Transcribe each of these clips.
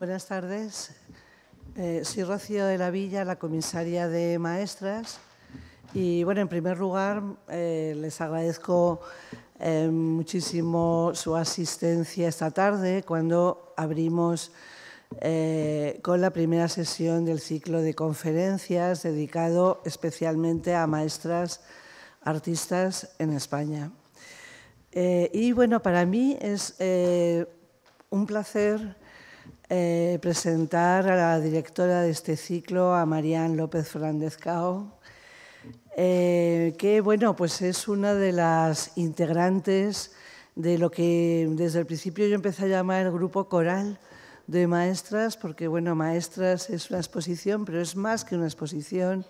Buenas tardes. Eh, soy Rocío de la Villa, la comisaria de Maestras. Y bueno, en primer lugar, eh, les agradezco eh, muchísimo su asistencia esta tarde cuando abrimos con la primera sesión del ciclo de conferencias dedicado especialmente a maestras artistas en España. y bueno, para mí es un placer eh, presentar a la directora de este ciclo, a Marían López Fernández Cao, eh, que bueno, pues es una de las integrantes de lo que desde el principio yo empecé a llamar el grupo coral de maestras, porque bueno, maestras es una exposición, pero es más que una exposición.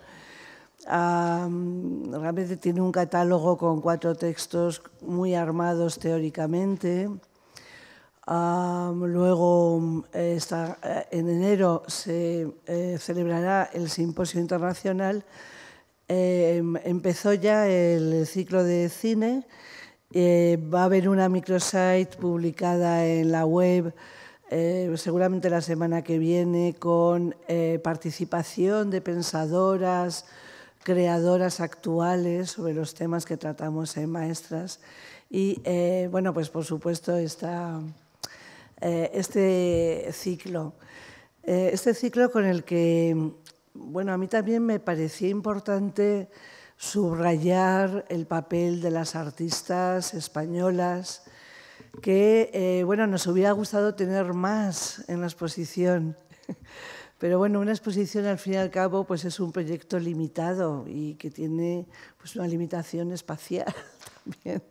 realmente tiene un catálogo con cuatro textos muy armados teóricamente. Ah, luego, eh, en enero se eh, celebrará el Simposio Internacional. Em, empezó ya el ciclo de cine. Eh, va a haber una microsite publicada en la web seguramente la semana que viene con participación de pensadoras, creadoras actuales sobre los temas que tratamos en Maestras. Y bueno, pues por supuesto está eh, este ciclo. Eh, este ciclo con el que, bueno, a mí también me parecía importante subrayar el papel de las artistas españolas, que, eh, bueno, nos hubiera gustado tener más en la exposición. Pero bueno, una exposición al fin y al cabo pues es un proyecto limitado y que tiene pues, una limitación espacial también.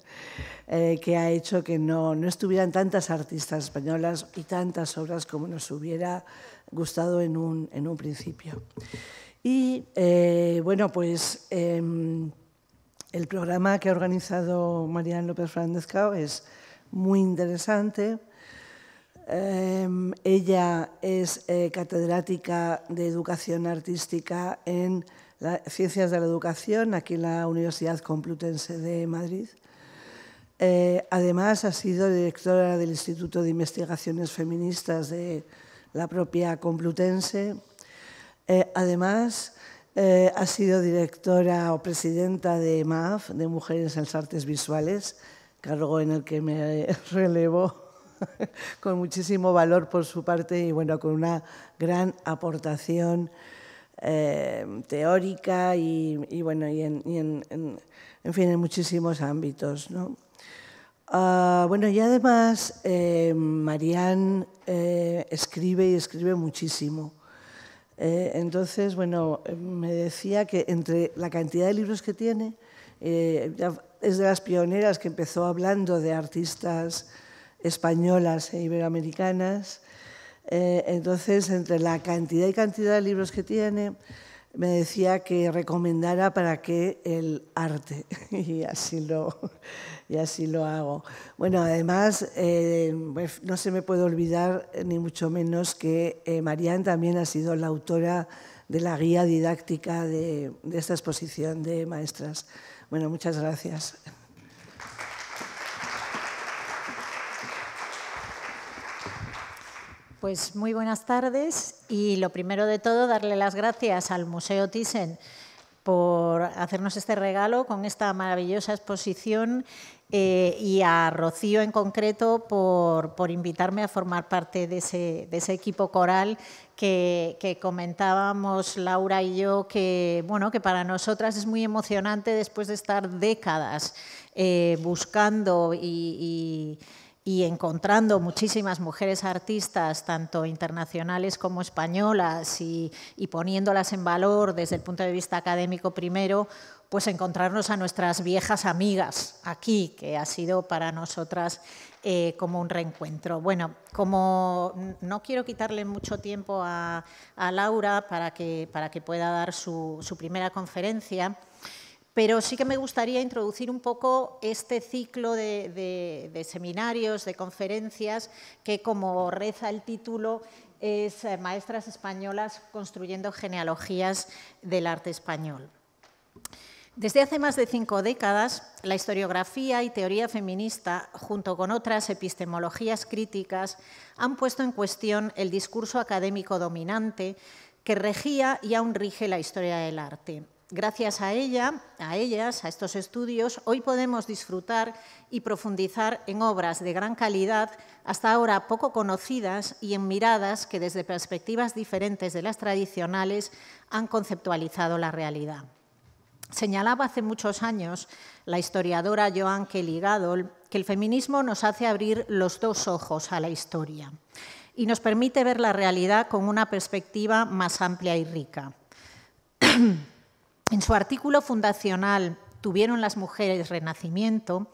Eh, que ha hecho que no, estuvieran tantas artistas españolas y tantas obras como nos hubiera gustado en un, principio. Y eh, bueno, pues em, el programa que ha organizado Marian López Fernández Cao es muy interesante. Em, ella es eh, catedrática de Educación Artística en las Ciencias de la Educación, aquí en la Universidad Complutense de Madrid. Eh, además, ha sido directora del Instituto de Investigaciones Feministas de la propia Complutense. Eh, además, eh, ha sido directora o presidenta de MAF, de Mujeres en las Artes Visuales, cargo en el que me relevo con muchísimo valor por su parte y bueno, con una gran aportación teórica y, y, en, fin, en muchísimos ámbitos. Ah, bueno, y además eh, eh, escribe y escribe muchísimo. Eh, entonces, bueno, me decía que entre la cantidad de libros que tiene, eh, es de las pioneras que empezó hablando de artistas españolas e iberoamericanas. entonces, entre la cantidad y cantidad de libros que tiene, me decía que recomendara para qué el arte. Y así lo, y así lo hago. Bueno, además, eh, pues, no se me puede olvidar, eh, ni mucho menos, que eh, Marianne también ha sido la autora de la guía didáctica de, de esta exposición de maestras. Bueno, muchas gracias. Pues muy buenas tardes y lo primero de todo darle las gracias al Museo Thyssen por hacernos este regalo con esta maravillosa exposición eh, y a Rocío en concreto por, invitarme a formar parte de ese, equipo coral que, comentábamos Laura y yo, que, bueno, que para nosotras es muy emocionante después de estar décadas eh, buscando y, encontrando muchísimas mujeres artistas, tanto internacionales como españolas, y, y poniéndolas en valor desde el punto de vista académico primero, pues encontrarnos a nuestras viejas amigas aquí, que ha sido para nosotras eh, como un reencuentro. Bueno, como no quiero quitarle mucho tiempo a, Laura para que, para que pueda dar su, primera conferencia, pero sí que me gustaría introducir un poco este ciclo de seminarios, de conferencias, que como reza el título es eh, Maestras Españolas construyendo genealogías del arte español. Desde hace más de cinco décadas, la historiografía y teoría feminista, junto con otras epistemologías críticas, han puesto en cuestión el discurso académico dominante que regía y aún rige la historia del arte. Gracias a ella, a ellas, a estos estudios, hoy podemos disfrutar y profundizar en obras de gran calidad, hasta ahora poco conocidas y en miradas que desde perspectivas diferentes de las tradicionales han conceptualizado la realidad. Señalaba hace muchos años la historiadora Joan Kelly Gadol que el feminismo nos hace abrir los dos ojos a la historia y nos permite ver la realidad con una perspectiva más amplia y rica. en su artículo fundacional Tuvieron las mujeres renacimiento,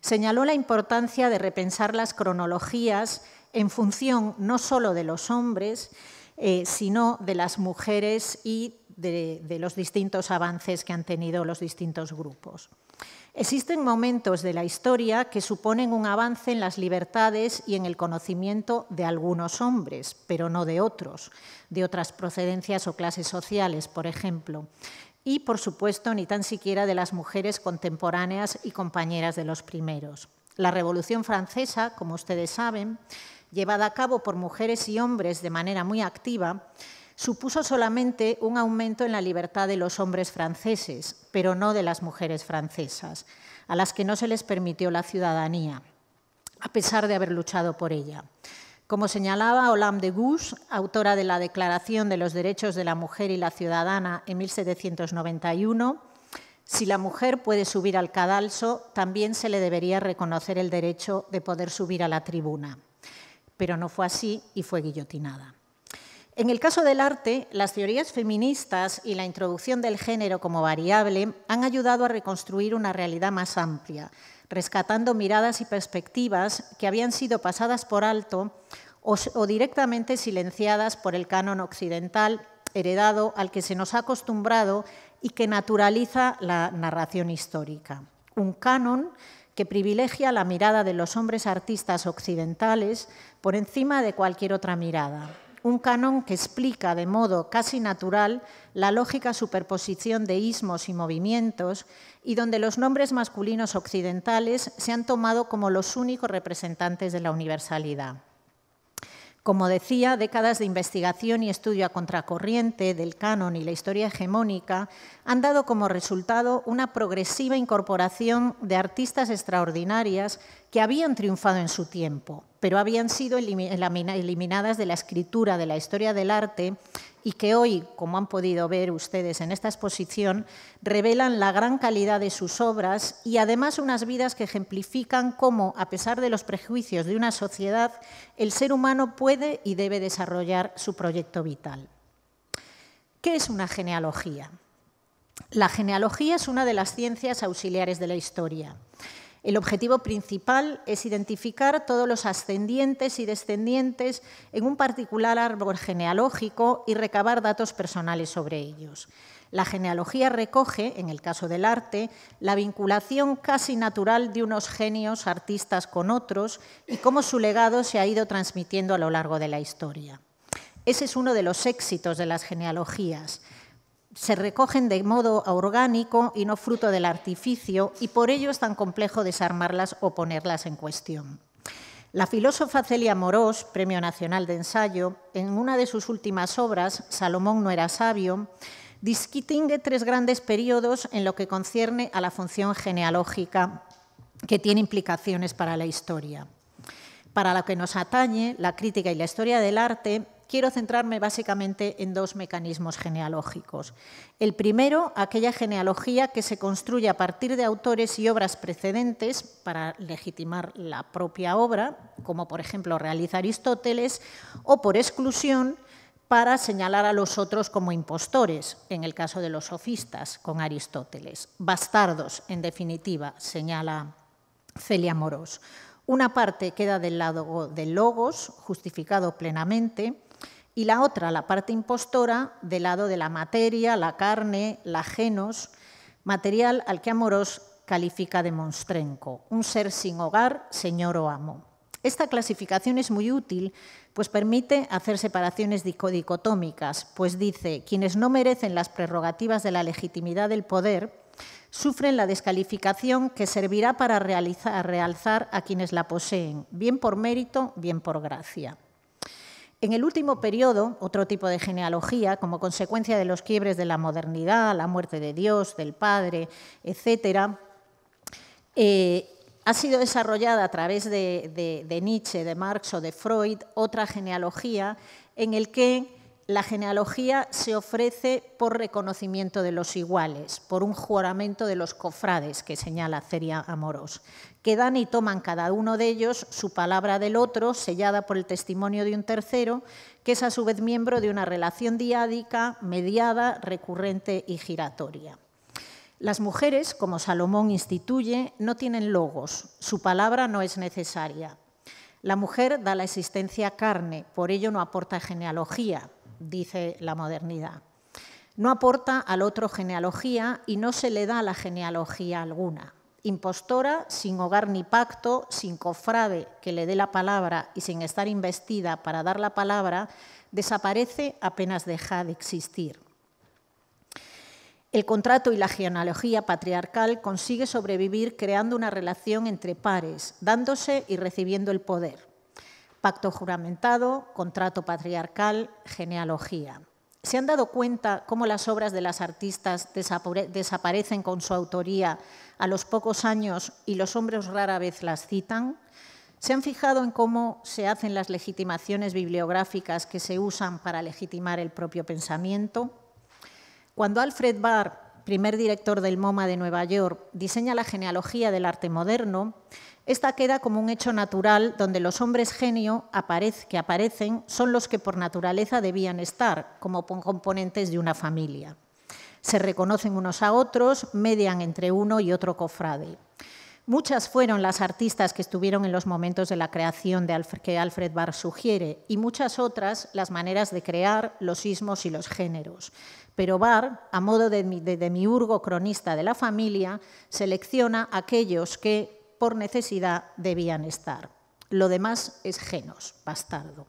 señaló la importancia de repensar las cronologías en función no solo de los hombres, eh, sino de las mujeres y de, los distintos avances que han tenido los distintos grupos. Existen momentos de la historia que suponen un avance en las libertades y en el conocimiento de algunos hombres, pero no de otros, de otras procedencias o clases sociales, por ejemplo. Y, por supuesto, ni tan siquiera de las mujeres contemporáneas y compañeras de los primeros. La Revolución Francesa, como ustedes saben, llevada a cabo por mujeres y hombres de manera muy activa, supuso solamente un aumento en la libertad de los hombres franceses, pero no de las mujeres francesas, a las que no se les permitió la ciudadanía, a pesar de haber luchado por ella. Como señalaba Olam de Gouges, autora de la Declaración de los Derechos de la Mujer y la Ciudadana en 1791, si la mujer puede subir al cadalso, también se le debería reconocer el derecho de poder subir a la tribuna. Pero no fue así y fue guillotinada. En el caso del arte, las teorías feministas y la introducción del género como variable han ayudado a reconstruir una realidad más amplia, rescatando miradas y perspectivas que habían sido pasadas por alto o, directamente silenciadas por el canon occidental heredado al que se nos ha acostumbrado y que naturaliza la narración histórica. Un canon que privilegia la mirada de los hombres artistas occidentales por encima de cualquier otra mirada un canon que explica de modo casi natural la lógica superposición de ismos y movimientos y donde los nombres masculinos occidentales se han tomado como los únicos representantes de la universalidad. Como decía, décadas de investigación y estudio a contracorriente del canon y la historia hegemónica han dado como resultado una progresiva incorporación de artistas extraordinarias que habían triunfado en su tiempo, pero habían sido eliminadas de la escritura de la historia del arte y que hoy, como han podido ver ustedes en esta exposición, revelan la gran calidad de sus obras y además unas vidas que ejemplifican cómo, a pesar de los prejuicios de una sociedad, el ser humano puede y debe desarrollar su proyecto vital. ¿Qué es una genealogía? La genealogía es una de las ciencias auxiliares de la historia. El objetivo principal es identificar todos los ascendientes y descendientes en un particular árbol genealógico y recabar datos personales sobre ellos. La genealogía recoge, en el caso del arte, la vinculación casi natural de unos genios artistas con otros y cómo su legado se ha ido transmitiendo a lo largo de la historia. Ese es uno de los éxitos de las genealogías, se recogen de modo orgánico y no fruto del artificio, y por ello es tan complejo desarmarlas o ponerlas en cuestión. La filósofa Celia Morós, Premio Nacional de Ensayo, en una de sus últimas obras, Salomón no era sabio, distingue tres grandes periodos en lo que concierne a la función genealógica que tiene implicaciones para la historia. Para lo que nos atañe, la crítica y la historia del arte, quiero centrarme básicamente en dos mecanismos genealógicos. El primero, aquella genealogía que se construye a partir de autores y obras precedentes para legitimar la propia obra, como por ejemplo realiza Aristóteles, o por exclusión para señalar a los otros como impostores, en el caso de los sofistas con Aristóteles. Bastardos, en definitiva, señala Celia Moros. Una parte queda del lado del logos, justificado plenamente, y la otra, la parte impostora, del lado de la materia, la carne, la genos, material al que Amorós califica de monstrenco, un ser sin hogar, señor o amo. Esta clasificación es muy útil, pues permite hacer separaciones dicotómicas, pues dice, quienes no merecen las prerrogativas de la legitimidad del poder, sufren la descalificación que servirá para realzar a quienes la poseen, bien por mérito, bien por gracia. En el último periodo, otro tipo de genealogía, como consecuencia de los quiebres de la modernidad, la muerte de Dios, del Padre, etc., eh, ha sido desarrollada a través de, Nietzsche, de Marx o de Freud otra genealogía en el que la genealogía se ofrece por reconocimiento de los iguales, por un juramento de los cofrades que señala Ceria Amoros que dan y toman cada uno de ellos su palabra del otro, sellada por el testimonio de un tercero, que es a su vez miembro de una relación diádica, mediada, recurrente y giratoria. Las mujeres, como Salomón instituye, no tienen logos, su palabra no es necesaria. La mujer da la existencia carne, por ello no aporta genealogía, dice la modernidad. No aporta al otro genealogía y no se le da la genealogía alguna impostora, sin hogar ni pacto, sin cofrade que le dé la palabra y sin estar investida para dar la palabra, desaparece apenas deja de existir. El contrato y la genealogía patriarcal consigue sobrevivir creando una relación entre pares, dándose y recibiendo el poder. Pacto juramentado, contrato patriarcal, genealogía. ¿Se han dado cuenta cómo las obras de las artistas desaparecen con su autoría a los pocos años y los hombres rara vez las citan, se han fijado en cómo se hacen las legitimaciones bibliográficas que se usan para legitimar el propio pensamiento. Cuando Alfred Barr, primer director del MoMA de Nueva York, diseña la genealogía del arte moderno, esta queda como un hecho natural donde los hombres genio que aparecen son los que por naturaleza debían estar como componentes de una familia se reconocen unos a otros, median entre uno y otro cofrade. Muchas fueron las artistas que estuvieron en los momentos de la creación de que Alfred Barr sugiere y muchas otras las maneras de crear los sismos y los géneros. Pero Barr, a modo de, de demiurgo cronista de la familia, selecciona aquellos que por necesidad debían estar. Lo demás es genos, bastardo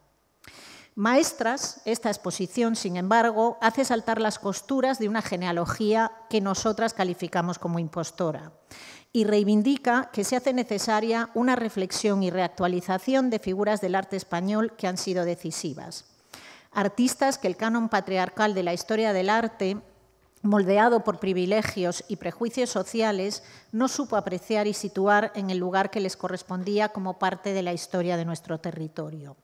maestras, esta exposición, sin embargo, hace saltar las costuras de una genealogía que nosotras calificamos como impostora y reivindica que se hace necesaria una reflexión y reactualización de figuras del arte español que han sido decisivas. Artistas que el canon patriarcal de la historia del arte moldeado por privilegios y prejuicios sociales, no supo apreciar y situar en el lugar que les correspondía como parte de la historia de nuestro territorio.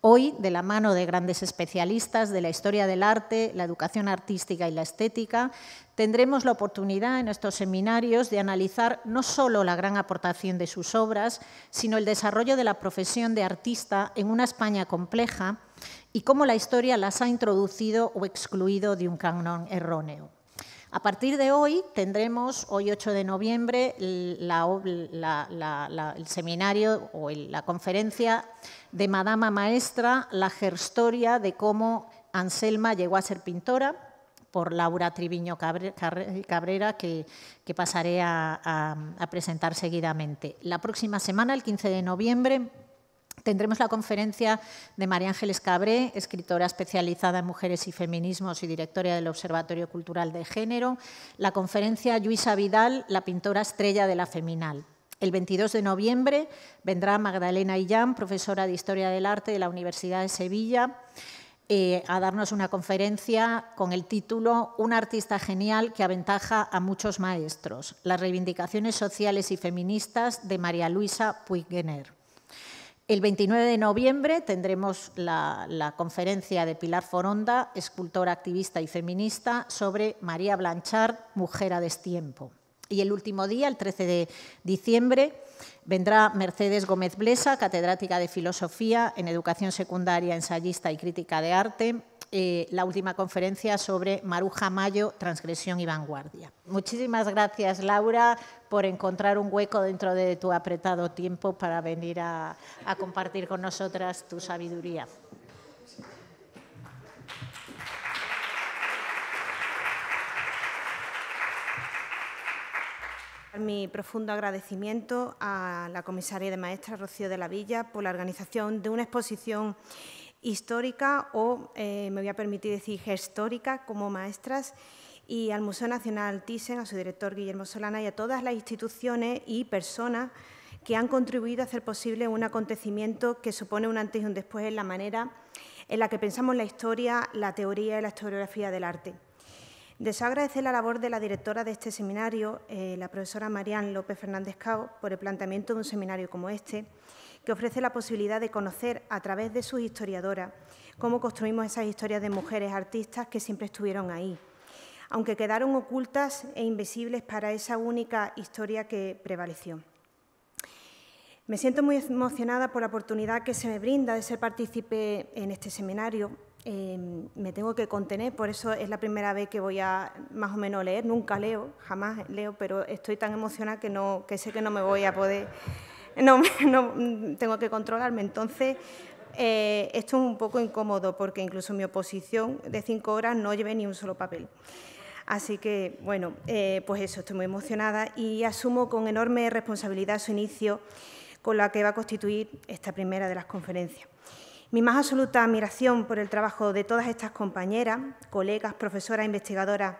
Hoy, de la mano de grandes especialistas de la historia del arte, la educación artística y la estética, tendremos la oportunidad en estos seminarios de analizar no solo la gran aportación de sus obras, sino el desarrollo de la profesión de artista en una España compleja y cómo la historia las ha introducido o excluido de un canon erróneo. A partir de hoy tendremos, hoy 8 de noviembre, el seminario o la conferencia de Madama Maestra, la gerstoria de cómo Anselma llegó a ser pintora, por Laura Triviño Cabrera, que, pasaré a presentar seguidamente. La próxima semana, el 15 de noviembre, Tendremos la conferencia de María Ángeles Cabré, escritora especializada en mujeres y feminismos y directora del Observatorio Cultural de Género. La conferencia de Luisa Vidal, la pintora estrella de la Feminal. El 22 de noviembre vendrá Magdalena Illán, profesora de Historia del Arte de la Universidad de Sevilla, eh, a darnos una conferencia con el título Un artista genial que aventaja a muchos maestros, las reivindicaciones sociales y feministas de María Luisa Puiggener. El 29 de noviembre tendremos la, conferencia de Pilar Foronda, escultora activista y feminista, sobre María Blanchard, Mujer a destiempo. Y el último día, el 13 de diciembre, vendrá Mercedes Gómez Blesa, catedrática de Filosofía en Educación Secundaria, ensayista y crítica de arte, eh, la última conferencia sobre Maruja Mayo, transgresión y vanguardia. Muchísimas gracias, Laura, por encontrar un hueco dentro de tu apretado tiempo para venir a, a compartir con nosotras tu sabiduría. mi profundo agradecimiento a la comisaria de maestra Rocío de la Villa por la organización de una exposición histórica o, eh, me voy a permitir decir, gestórica como maestras y al Museo Nacional Thyssen, a su director Guillermo Solana y a todas las instituciones y personas que han contribuido a hacer posible un acontecimiento que supone un antes y un después en la manera en la que pensamos la historia, la teoría y la historiografía del arte. Deseo agradecer la labor de la directora de este seminario, eh, la profesora Marian López Fernández Cao, por el planteamiento de un seminario como este que ofrece la posibilidad de conocer a través de sus historiadoras cómo construimos esas historias de mujeres artistas que siempre estuvieron ahí, aunque quedaron ocultas e invisibles para esa única historia que prevaleció. Me siento muy emocionada por la oportunidad que se me brinda de ser partícipe en este seminario. Em, me tengo que contener, por eso es la primera vez que voy a más o menos leer. Nunca leo, jamás leo, pero estoy tan emocionada que, no, que sé que no me voy a poder no, mm, tengo que controlarme. Entonces, eh, esto es un poco incómodo porque incluso mi oposición de cinco horas no llevé ni un solo papel. Así que, bueno, eh, pues eso, estoy muy emocionada y asumo con enorme responsabilidad su inicio con la que va a constituir esta primera de las conferencias. Mi más absoluta admiración por el trabajo de todas estas compañeras, colegas, profesoras, investigadoras,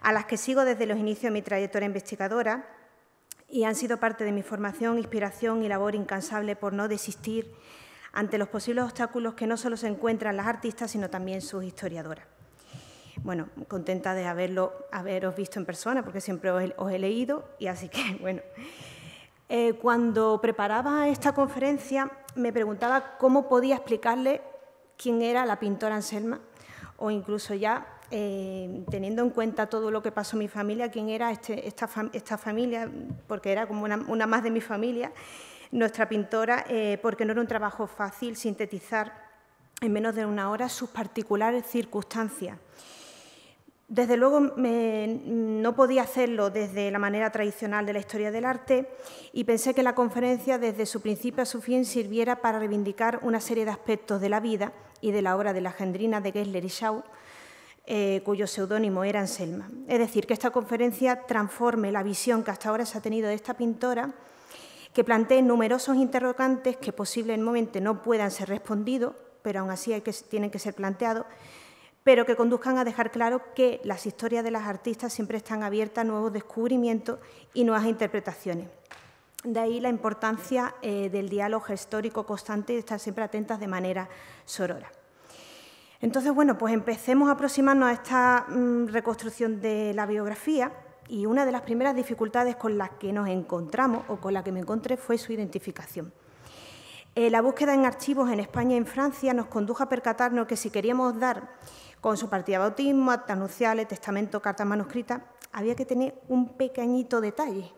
a las que sigo desde los inicios de mi trayectoria investigadora y han sido parte de mi formación, inspiración y labor incansable por no desistir ante los posibles obstáculos que no solo se encuentran las artistas, sino también sus historiadoras. Bueno, contenta de haberlo, haberos visto en persona, porque siempre os he, leído, y así que, bueno. Eh, cuando preparaba esta conferencia, me preguntaba cómo podía explicarle quién era la pintora Anselma, o incluso ya eh, teniendo en cuenta todo lo que pasó en mi familia, quién era este, esta, familia, porque era como una, más de mi familia, nuestra pintora, eh, porque no era un trabajo fácil sintetizar en menos de una hora sus particulares circunstancias. Desde luego no podía hacerlo desde la manera tradicional de la historia del arte y pensé que la conferencia desde su principio a su fin sirviera para reivindicar una serie de aspectos de la vida y de la obra de la Gendrina de Gessler y Shaw, eh, cuyo seudónimo era Anselma. Es decir, que esta conferencia transforme la visión que hasta ahora se ha tenido de esta pintora, que plantee numerosos interrogantes que posiblemente no puedan ser respondidos, pero aún así que, tienen que ser planteados, pero que conduzcan a dejar claro que las historias de las artistas siempre están abiertas a nuevos descubrimientos y nuevas interpretaciones. De ahí la importancia eh, del diálogo histórico constante y estar siempre atentas de manera sorora. Entonces, bueno, pues empecemos a aproximarnos a esta mm, reconstrucción de la biografía y una de las primeras dificultades con las que nos encontramos o con la que me encontré fue su identificación. Eh, la búsqueda en archivos en España y en Francia nos condujo a percatarnos que si queríamos dar con su partida de bautismo, acta nupciales, testamento, carta manuscrita, había que tener un pequeñito detalle.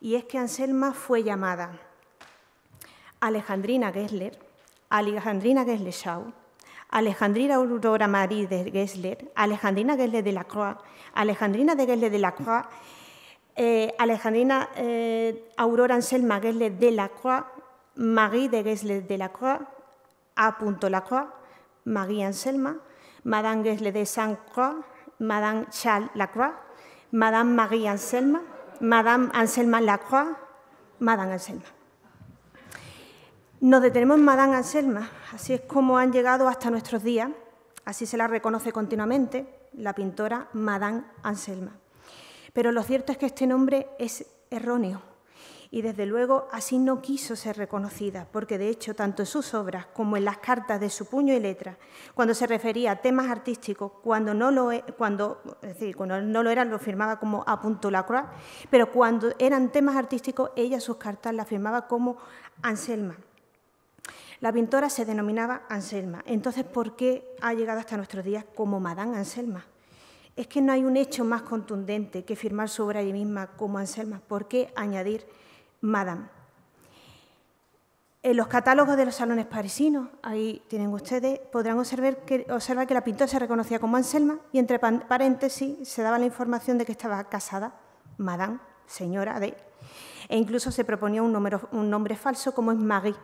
Y es que Anselma fue llamada Alejandrina Gessler, Alejandrina gessler Alejandrina Aurora Marie de Gessler, Alejandrina Gessler de la Croix, Alejandrina de Gessler de la Croix, eh, Alejandrina eh, Aurora Anselma Gessler de la Croix, Marie de Gessler de la Croix, A. Lacroix, Marie Anselma, Madame Gessler de Saint-Croix, Madame Charles Lacroix, Madame Marie Anselma, Madame Anselma Lacroix, Madame Anselma. Nos detenemos en Madame Anselma, así es como han llegado hasta nuestros días, así se la reconoce continuamente, la pintora Madame Anselma. Pero lo cierto es que este nombre es erróneo y desde luego así no quiso ser reconocida, porque de hecho tanto en sus obras como en las cartas de su puño y letra, cuando se refería a temas artísticos, cuando no lo, e, cuando, no lo eran lo firmaba como a punto pero cuando eran temas artísticos ella sus cartas las firmaba como Anselma. La pintora se denominaba Anselma. Entonces, ¿por qué ha llegado hasta nuestros días como Madame Anselma? Es que no hay un hecho más contundente que firmar su obra ella misma como Anselma. ¿Por qué añadir Madame? En los catálogos de los salones parisinos, ahí tienen ustedes, podrán observar que, la pintora se reconocía como Anselma y entre paréntesis se daba la información de que estaba casada, Madame, señora de, e incluso se proponía un, un nombre falso como es Marie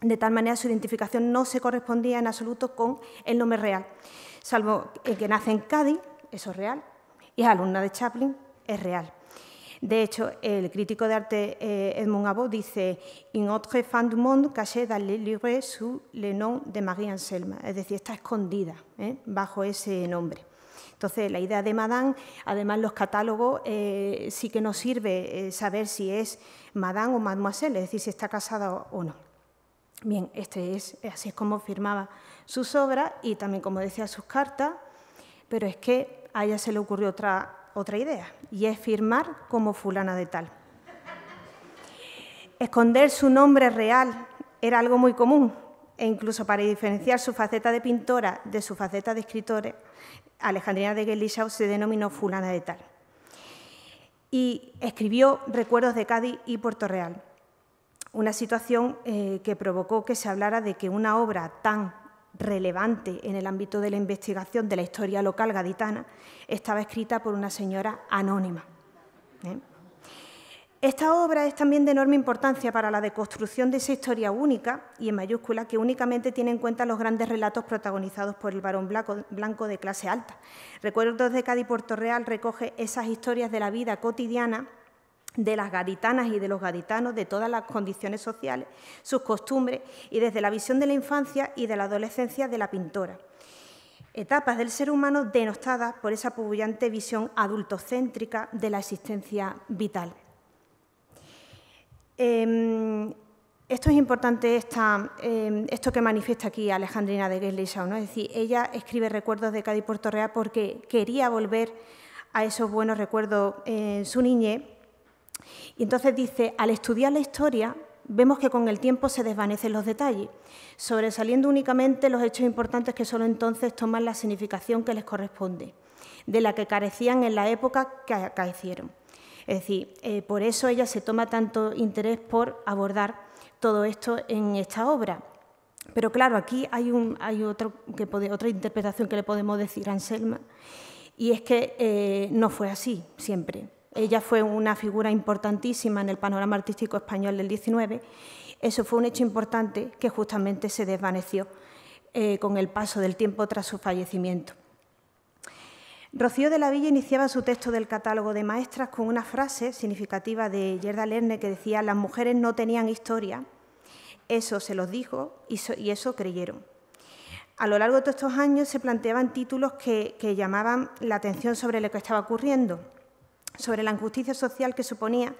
de tal manera, su identificación no se correspondía en absoluto con el nombre real, salvo que nace en Cádiz, eso es real, y es alumna de Chaplin, es real. De hecho, el crítico de arte eh, Edmond Abbot dice «In autre fin du monde caché dans les livres sous le nom de Marie Anselma», es decir, está escondida ¿eh? bajo ese nombre. Entonces, la idea de Madame, además los catálogos, eh, sí que nos sirve saber si es Madame o Mademoiselle, es decir, si está casada o no. Bien, este es, así es como firmaba sus obras y también como decía sus cartas, pero es que a ella se le ocurrió otra, idea y es firmar como fulana de tal. Esconder su nombre real era algo muy común e incluso para diferenciar su faceta de pintora de su faceta de escritora, Alejandrina de Gelishaw se denominó fulana de tal. Y escribió Recuerdos de Cádiz y Puerto Real una situación eh, que provocó que se hablara de que una obra tan relevante en el ámbito de la investigación de la historia local gaditana estaba escrita por una señora anónima. ¿eh? Esta obra es también de enorme importancia para la deconstrucción de esa historia única y en mayúscula que únicamente tiene en cuenta los grandes relatos protagonizados por el varón blanco, de clase alta. Recuerdos de Cádiz Puerto Real recoge esas historias de la vida cotidiana de las gaditanas y de los gaditanos de todas las condiciones sociales, sus costumbres y desde la visión de la infancia y de la adolescencia de la pintora. Etapas del ser humano denostadas por esa pubullante visión adultocéntrica de la existencia vital. Em, esto es importante, em, esto que manifiesta aquí Alejandrina de Geslishaw, ¿no? es decir, ella escribe recuerdos de Cádiz y Puerto Real porque quería volver a esos buenos recuerdos en su niñez y entonces dice, al estudiar la historia, vemos que con el tiempo se desvanecen los detalles, sobresaliendo únicamente los hechos importantes que solo entonces toman la significación que les corresponde, de la que carecían en la época que acaecieron. Es decir, eh, por eso ella se toma tanto interés por abordar todo esto en esta obra. Pero claro, aquí hay, otra interpretación que le podemos decir a Anselma, y es que eh, no fue así siempre. Ella fue una figura importantísima en el panorama artístico español del XIX. Eso fue un hecho importante que justamente se desvaneció eh, con el paso del tiempo tras su fallecimiento. Rocío de la Villa iniciaba su texto del catálogo de maestras con una frase significativa de Gerda Lerne que decía, las mujeres no tenían historia, eso se los dijo y, eso creyeron. A lo largo de estos años se planteaban títulos que llamaban la atención sobre lo que estaba ocurriendo sobre la injusticia social que suponía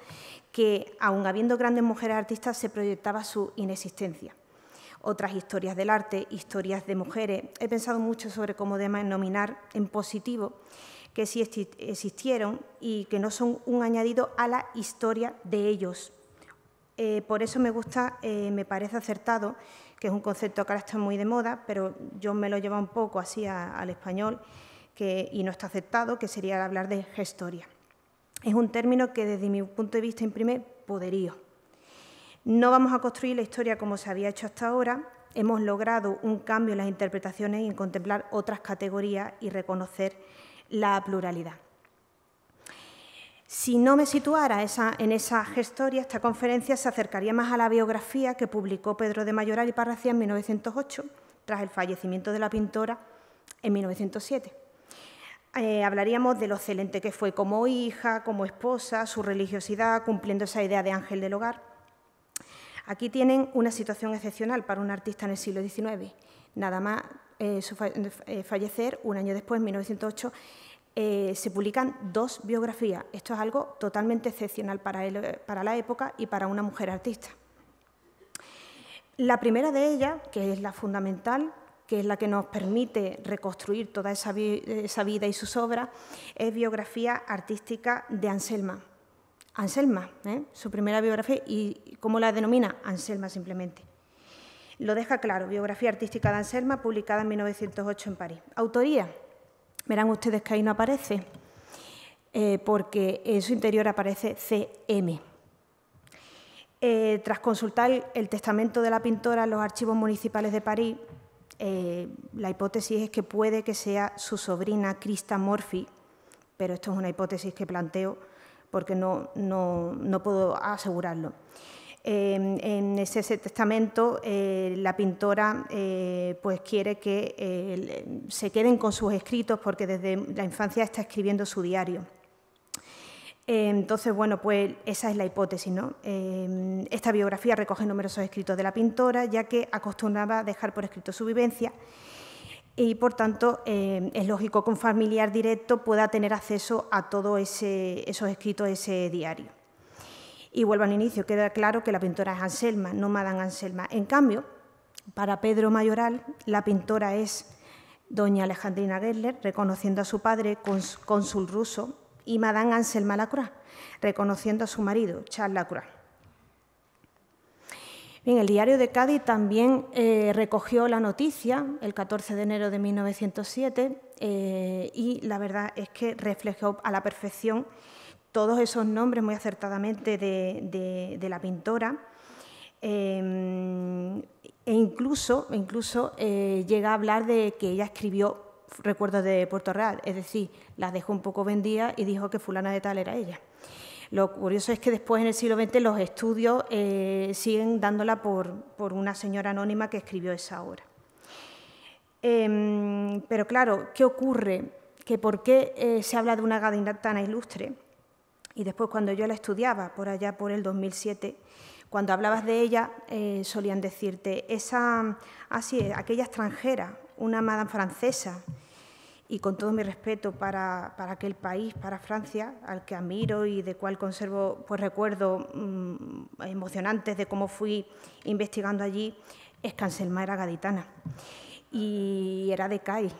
que, aun habiendo grandes mujeres artistas, se proyectaba su inexistencia. Otras historias del arte, historias de mujeres. He pensado mucho sobre cómo denominar en positivo que sí existieron y que no son un añadido a la historia de ellos. Eh, por eso me gusta, eh, me parece acertado, que es un concepto que ahora está muy de moda, pero yo me lo llevo un poco así al español que, y no está aceptado, que sería hablar de gestoria es un término que desde mi punto de vista imprime poderío. No vamos a construir la historia como se había hecho hasta ahora, hemos logrado un cambio en las interpretaciones y en contemplar otras categorías y reconocer la pluralidad. Si no me situara en esa gestoria, esta conferencia se acercaría más a la biografía que publicó Pedro de Mayoral y Parracía en 1908, tras el fallecimiento de la pintora en 1907. Eh, hablaríamos de lo excelente que fue como hija, como esposa, su religiosidad, cumpliendo esa idea de ángel del hogar. Aquí tienen una situación excepcional para un artista en el siglo XIX. Nada más eh, su eh, fallecer, un año después, en 1908, se publican dos biografías. Esto es algo totalmente excepcional para, para la época y para una mujer artista. La primera de ellas, que es la fundamental, que es la que nos permite reconstruir toda esa, vida y sus obras, es biografía artística de Anselma. Anselma, ¿eh? su primera biografía, y cómo la denomina Anselma simplemente. Lo deja claro, biografía artística de Anselma, publicada en 1908 en París. Autoría, verán ustedes que ahí no aparece, eh, porque en su interior aparece CM. Eh, tras consultar el testamento de la pintora en los archivos municipales de París, eh, la hipótesis es que puede que sea su sobrina Krista Morphy, pero esto es una hipótesis que planteo porque no, no, puedo asegurarlo. Eh, en ese testamento, eh, la pintora pues quiere que se queden con sus escritos porque desde la infancia está escribiendo su diario entonces, bueno, pues esa es la hipótesis, ¿no? Em, esta biografía recoge numerosos escritos de la pintora, ya que acostumbraba a dejar por escrito su vivencia y, por tanto, em, es lógico que un familiar directo pueda tener acceso a todos esos escritos, ese diario. Y vuelvo al inicio, queda claro que la pintora es Anselma, no Madame Anselma. En cambio, para Pedro Mayoral, la pintora es doña Alejandrina Gerler, reconociendo a su padre, cónsul ruso, y Madame Anselma Lacroix, reconociendo a su marido, Charles Lacroix. Bien, el diario de Cádiz también eh, recogió la noticia el 14 de enero de 1907 eh, y la verdad es que reflejó a la perfección todos esos nombres muy acertadamente de, la pintora. Em, e incluso, incluso eh, llega a hablar de que ella escribió recuerdos de Puerto Real, es decir, las dejó un poco vendidas y dijo que fulana de tal era ella. Lo curioso es que después, en el siglo XX, los estudios eh, siguen dándola por, por, una señora anónima que escribió esa obra. Em, pero claro, ¿qué ocurre? Que ¿Por qué eh, se habla de una gadina tan ilustre? Y después, cuando yo la estudiaba, por allá por el 2007, cuando hablabas de ella, eh, solían decirte, esa, así, ah, aquella extranjera una madame francesa, y con todo mi respeto para, aquel país, para Francia, al que admiro y de cual conservo pues, recuerdos mm, emocionantes de cómo fui investigando allí, es Canselma, era gaditana y era de Cádiz.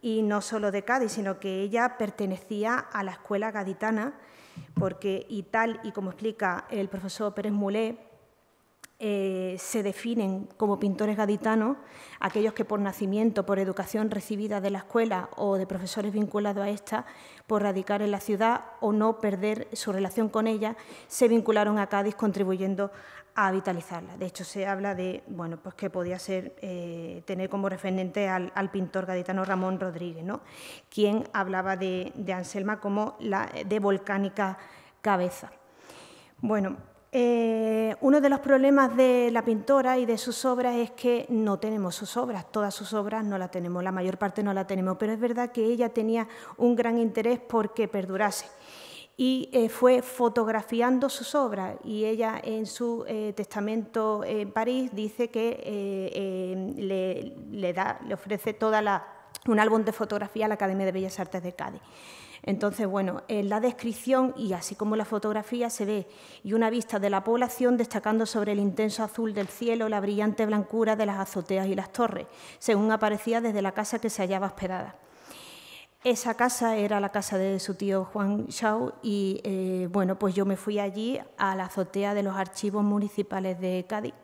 Y no solo de Cádiz, sino que ella pertenecía a la escuela gaditana, porque y tal y como explica el profesor Pérez Mulé, eh, se definen como pintores gaditanos aquellos que por nacimiento, por educación recibida de la escuela o de profesores vinculados a esta, por radicar en la ciudad o no perder su relación con ella, se vincularon a Cádiz contribuyendo a vitalizarla. De hecho, se habla de bueno, pues que podía ser eh, tener como referente al, pintor gaditano Ramón Rodríguez, ¿no? quien hablaba de, Anselma como la de volcánica cabeza. Bueno, eh, uno de los problemas de la pintora y de sus obras es que no tenemos sus obras, todas sus obras no las tenemos, la mayor parte no la tenemos, pero es verdad que ella tenía un gran interés porque perdurase y eh, fue fotografiando sus obras y ella en su eh, testamento en París dice que em, le, da, le ofrece toda un álbum de fotografía a la Academia de Bellas Artes de Cádiz. Entonces, bueno, en la descripción y así como la fotografía se ve y una vista de la población destacando sobre el intenso azul del cielo la brillante blancura de las azoteas y las torres, según aparecía desde la casa que se hallaba esperada. Esa casa era la casa de su tío Juan Shaw y eh, bueno, pues yo me fui allí a la azotea de los archivos municipales de Cádiz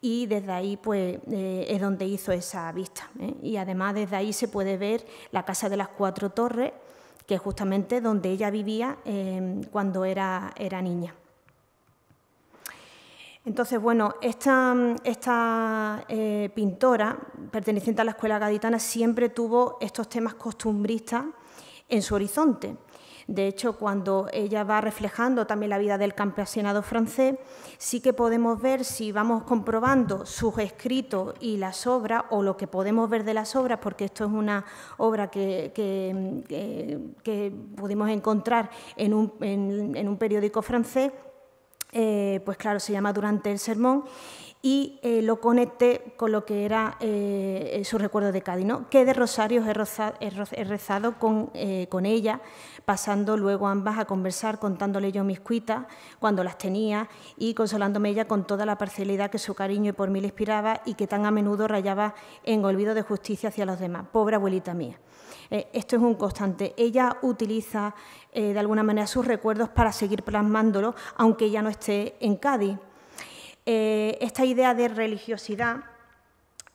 y desde ahí pues eh, es donde hizo esa vista. ¿eh? Y además desde ahí se puede ver la casa de las cuatro torres, que es justamente donde ella vivía em, cuando era, niña. Entonces, bueno, esta, esta eh, pintora, perteneciente a la escuela gaditana, siempre tuvo estos temas costumbristas en su horizonte. De hecho, cuando ella va reflejando también la vida del campesinado francés, sí que podemos ver, si vamos comprobando sus escritos y las obras, o lo que podemos ver de las obras, porque esto es una obra que, pudimos encontrar en un, periódico francés, eh, pues claro, se llama Durante el Sermón, y eh, lo conecté con lo que era eh, eh, su recuerdo de Cádiz, ¿no? que de Rosarios he, rezado con, ella, pasando luego ambas a conversar, contándole yo mis cuitas cuando las tenía y consolándome ella con toda la parcialidad que su cariño y por mí le inspiraba y que tan a menudo rayaba en olvido de justicia hacia los demás. Pobre abuelita mía. esto es un constante. Ella utiliza de alguna manera sus recuerdos para seguir plasmándolo, aunque ya no esté en Cádiz. Eh, esta idea de religiosidad,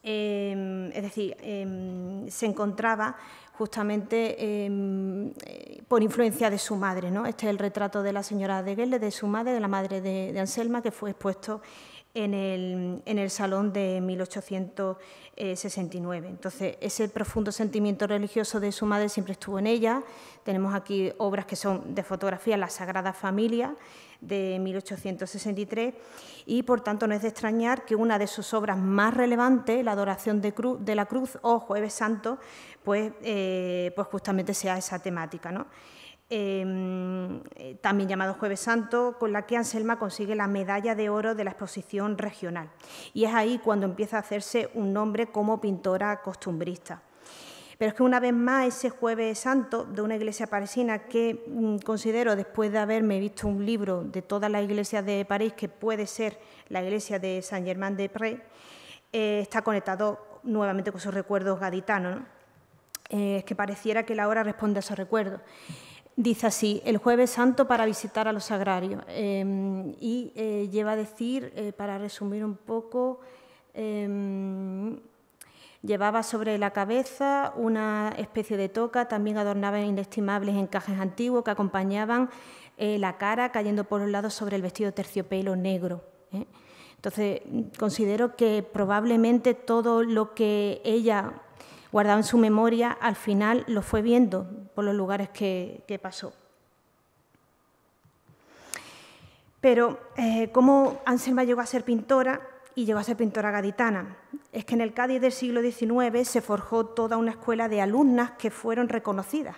eh, es decir, em, se encontraba justamente em, eh, por influencia de su madre. Este es el retrato de la señora de de su madre, de la madre de, Anselma, que fue expuesto en el, en el, Salón de 1869. Entonces, ese profundo sentimiento religioso de su madre siempre estuvo en ella. Tenemos aquí obras que son de fotografía, La Sagrada Familia, de 1863 y por tanto no es de extrañar que una de sus obras más relevantes, la adoración de, la cruz o Jueves Santo, pues, eh, pues justamente sea esa temática. ¿no? Em, eh, también llamado Jueves Santo, con la que Anselma consigue la medalla de oro de la exposición regional. Y es ahí cuando empieza a hacerse un nombre como pintora costumbrista. Pero es que una vez más ese jueves santo de una iglesia parisina que mm, considero, después de haberme visto un libro de todas las iglesias de París, que puede ser la iglesia de San Germán de Pré, eh, está conectado nuevamente con sus recuerdos gaditanos. Eh, es que pareciera que la hora responde a esos recuerdos. Dice así, el jueves santo para visitar a los agrarios. Em, y eh, lleva a decir, para resumir un poco, em, Llevaba sobre la cabeza una especie de toca, también adornaba inestimables encajes antiguos que acompañaban eh, la cara cayendo por los lados sobre el vestido terciopelo negro. ¿eh? Entonces, considero que probablemente todo lo que ella guardaba en su memoria, al final lo fue viendo por los lugares que, pasó. Pero, eh, ¿cómo Anselma llegó a ser pintora? y llegó a ser pintora gaditana. Es que en el Cádiz del siglo XIX se forjó toda una escuela de alumnas que fueron reconocidas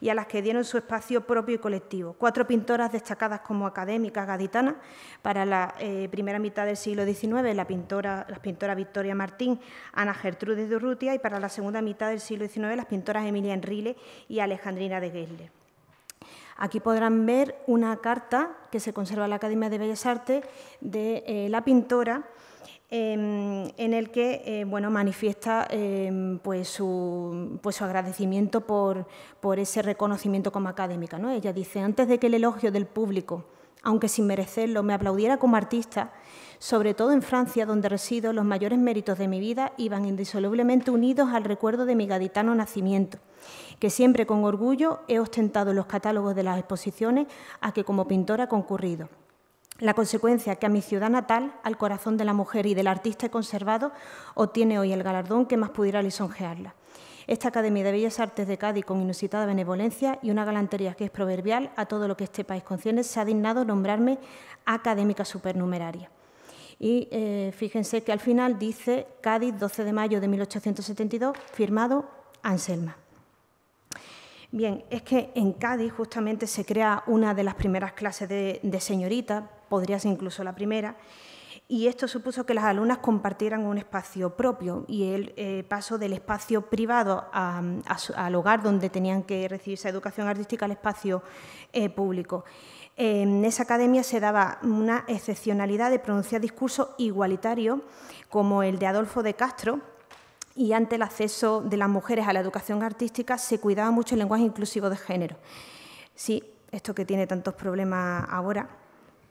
y a las que dieron su espacio propio y colectivo. Cuatro pintoras destacadas como académicas gaditanas para la eh, primera mitad del siglo XIX, la pintora, las pintoras Victoria Martín, Ana Gertrudis de Urrutia y para la segunda mitad del siglo XIX las pintoras Emilia Enrile y Alejandrina de Gelle. Aquí podrán ver una carta que se conserva en la Academia de Bellas Artes de eh, la pintora Em, en el que eh, bueno, manifiesta em, pues, su, pues, su, agradecimiento por, ese reconocimiento como académica. ¿no? Ella dice, antes de que el elogio del público, aunque sin merecerlo, me aplaudiera como artista, sobre todo en Francia, donde resido, los mayores méritos de mi vida iban indisolublemente unidos al recuerdo de mi gaditano nacimiento, que siempre con orgullo he ostentado los catálogos de las exposiciones a que como pintora he concurrido. La consecuencia que a mi ciudad natal, al corazón de la mujer y del artista conservado, obtiene hoy el galardón que más pudiera lisonjearla. Esta Academia de Bellas Artes de Cádiz, con inusitada benevolencia y una galantería que es proverbial a todo lo que este país conciene, se ha dignado nombrarme académica supernumeraria. Y eh, fíjense que al final dice Cádiz, 12 de mayo de 1872, firmado Anselma. Bien, es que en Cádiz justamente se crea una de las primeras clases de, de señoritas podría ser incluso la primera, y esto supuso que las alumnas compartieran un espacio propio y el eh, paso del espacio privado al hogar donde tenían que recibir esa educación artística al espacio eh, público. En esa academia se daba una excepcionalidad de pronunciar discursos igualitarios como el de Adolfo de Castro, y ante el acceso de las mujeres a la educación artística se cuidaba mucho el lenguaje inclusivo de género. Sí, esto que tiene tantos problemas ahora,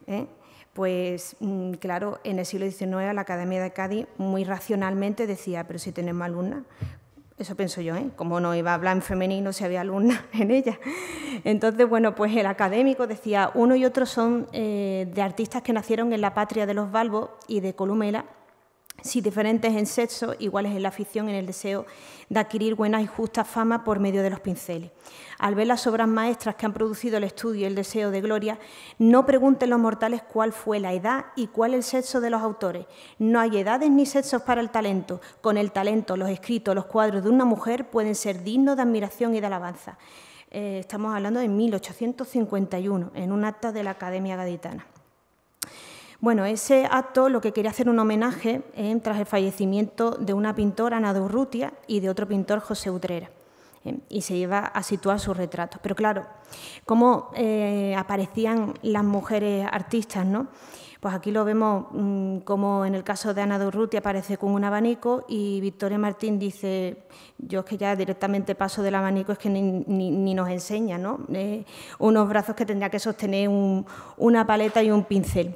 ¿eh? pues mm, claro, en el siglo XIX la Academia de Cádiz muy racionalmente decía, pero si tenemos alumna, eso pienso yo, ¿eh? Como no iba a hablar en femenino si había alumna en ella. Entonces, bueno, pues el académico decía, uno y otro son eh, de artistas que nacieron en la patria de los Balbos y de Columela si diferentes en sexo, iguales en la afición, en el deseo de adquirir buena y justa fama por medio de los pinceles. Al ver las obras maestras que han producido el estudio y el deseo de gloria, no pregunten los mortales cuál fue la edad y cuál el sexo de los autores. No hay edades ni sexos para el talento. Con el talento, los escritos, los cuadros de una mujer pueden ser dignos de admiración y de alabanza. Eh, estamos hablando de 1851, en un acta de la Academia Gaditana. Bueno, ese acto lo que quería hacer un homenaje eh, tras el fallecimiento de una pintora, Ana de y de otro pintor, José Utrera eh, y se iba a situar sus retratos. Pero claro, cómo eh, aparecían las mujeres artistas, ¿no? Pues aquí lo vemos mm, como en el caso de Ana Urrutia aparece con un abanico y Victoria Martín dice, yo es que ya directamente paso del abanico, es que ni, ni, nos enseña, ¿no? unos brazos que tendría que sostener una paleta y un pincel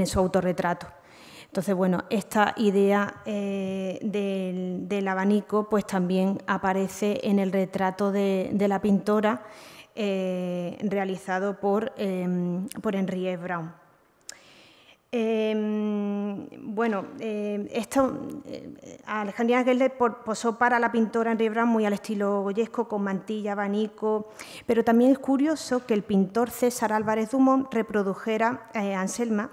en su autorretrato. Entonces, bueno, esta idea eh, del, abanico pues también aparece en el retrato de, la pintora eh, realizado por, em, em, eh, eh por Brown. bueno, esto, Alejandría posó para la pintora Enrique Brown muy al estilo goyesco, con mantilla, abanico, pero también es curioso que el pintor César Álvarez Dumont reprodujera a Anselma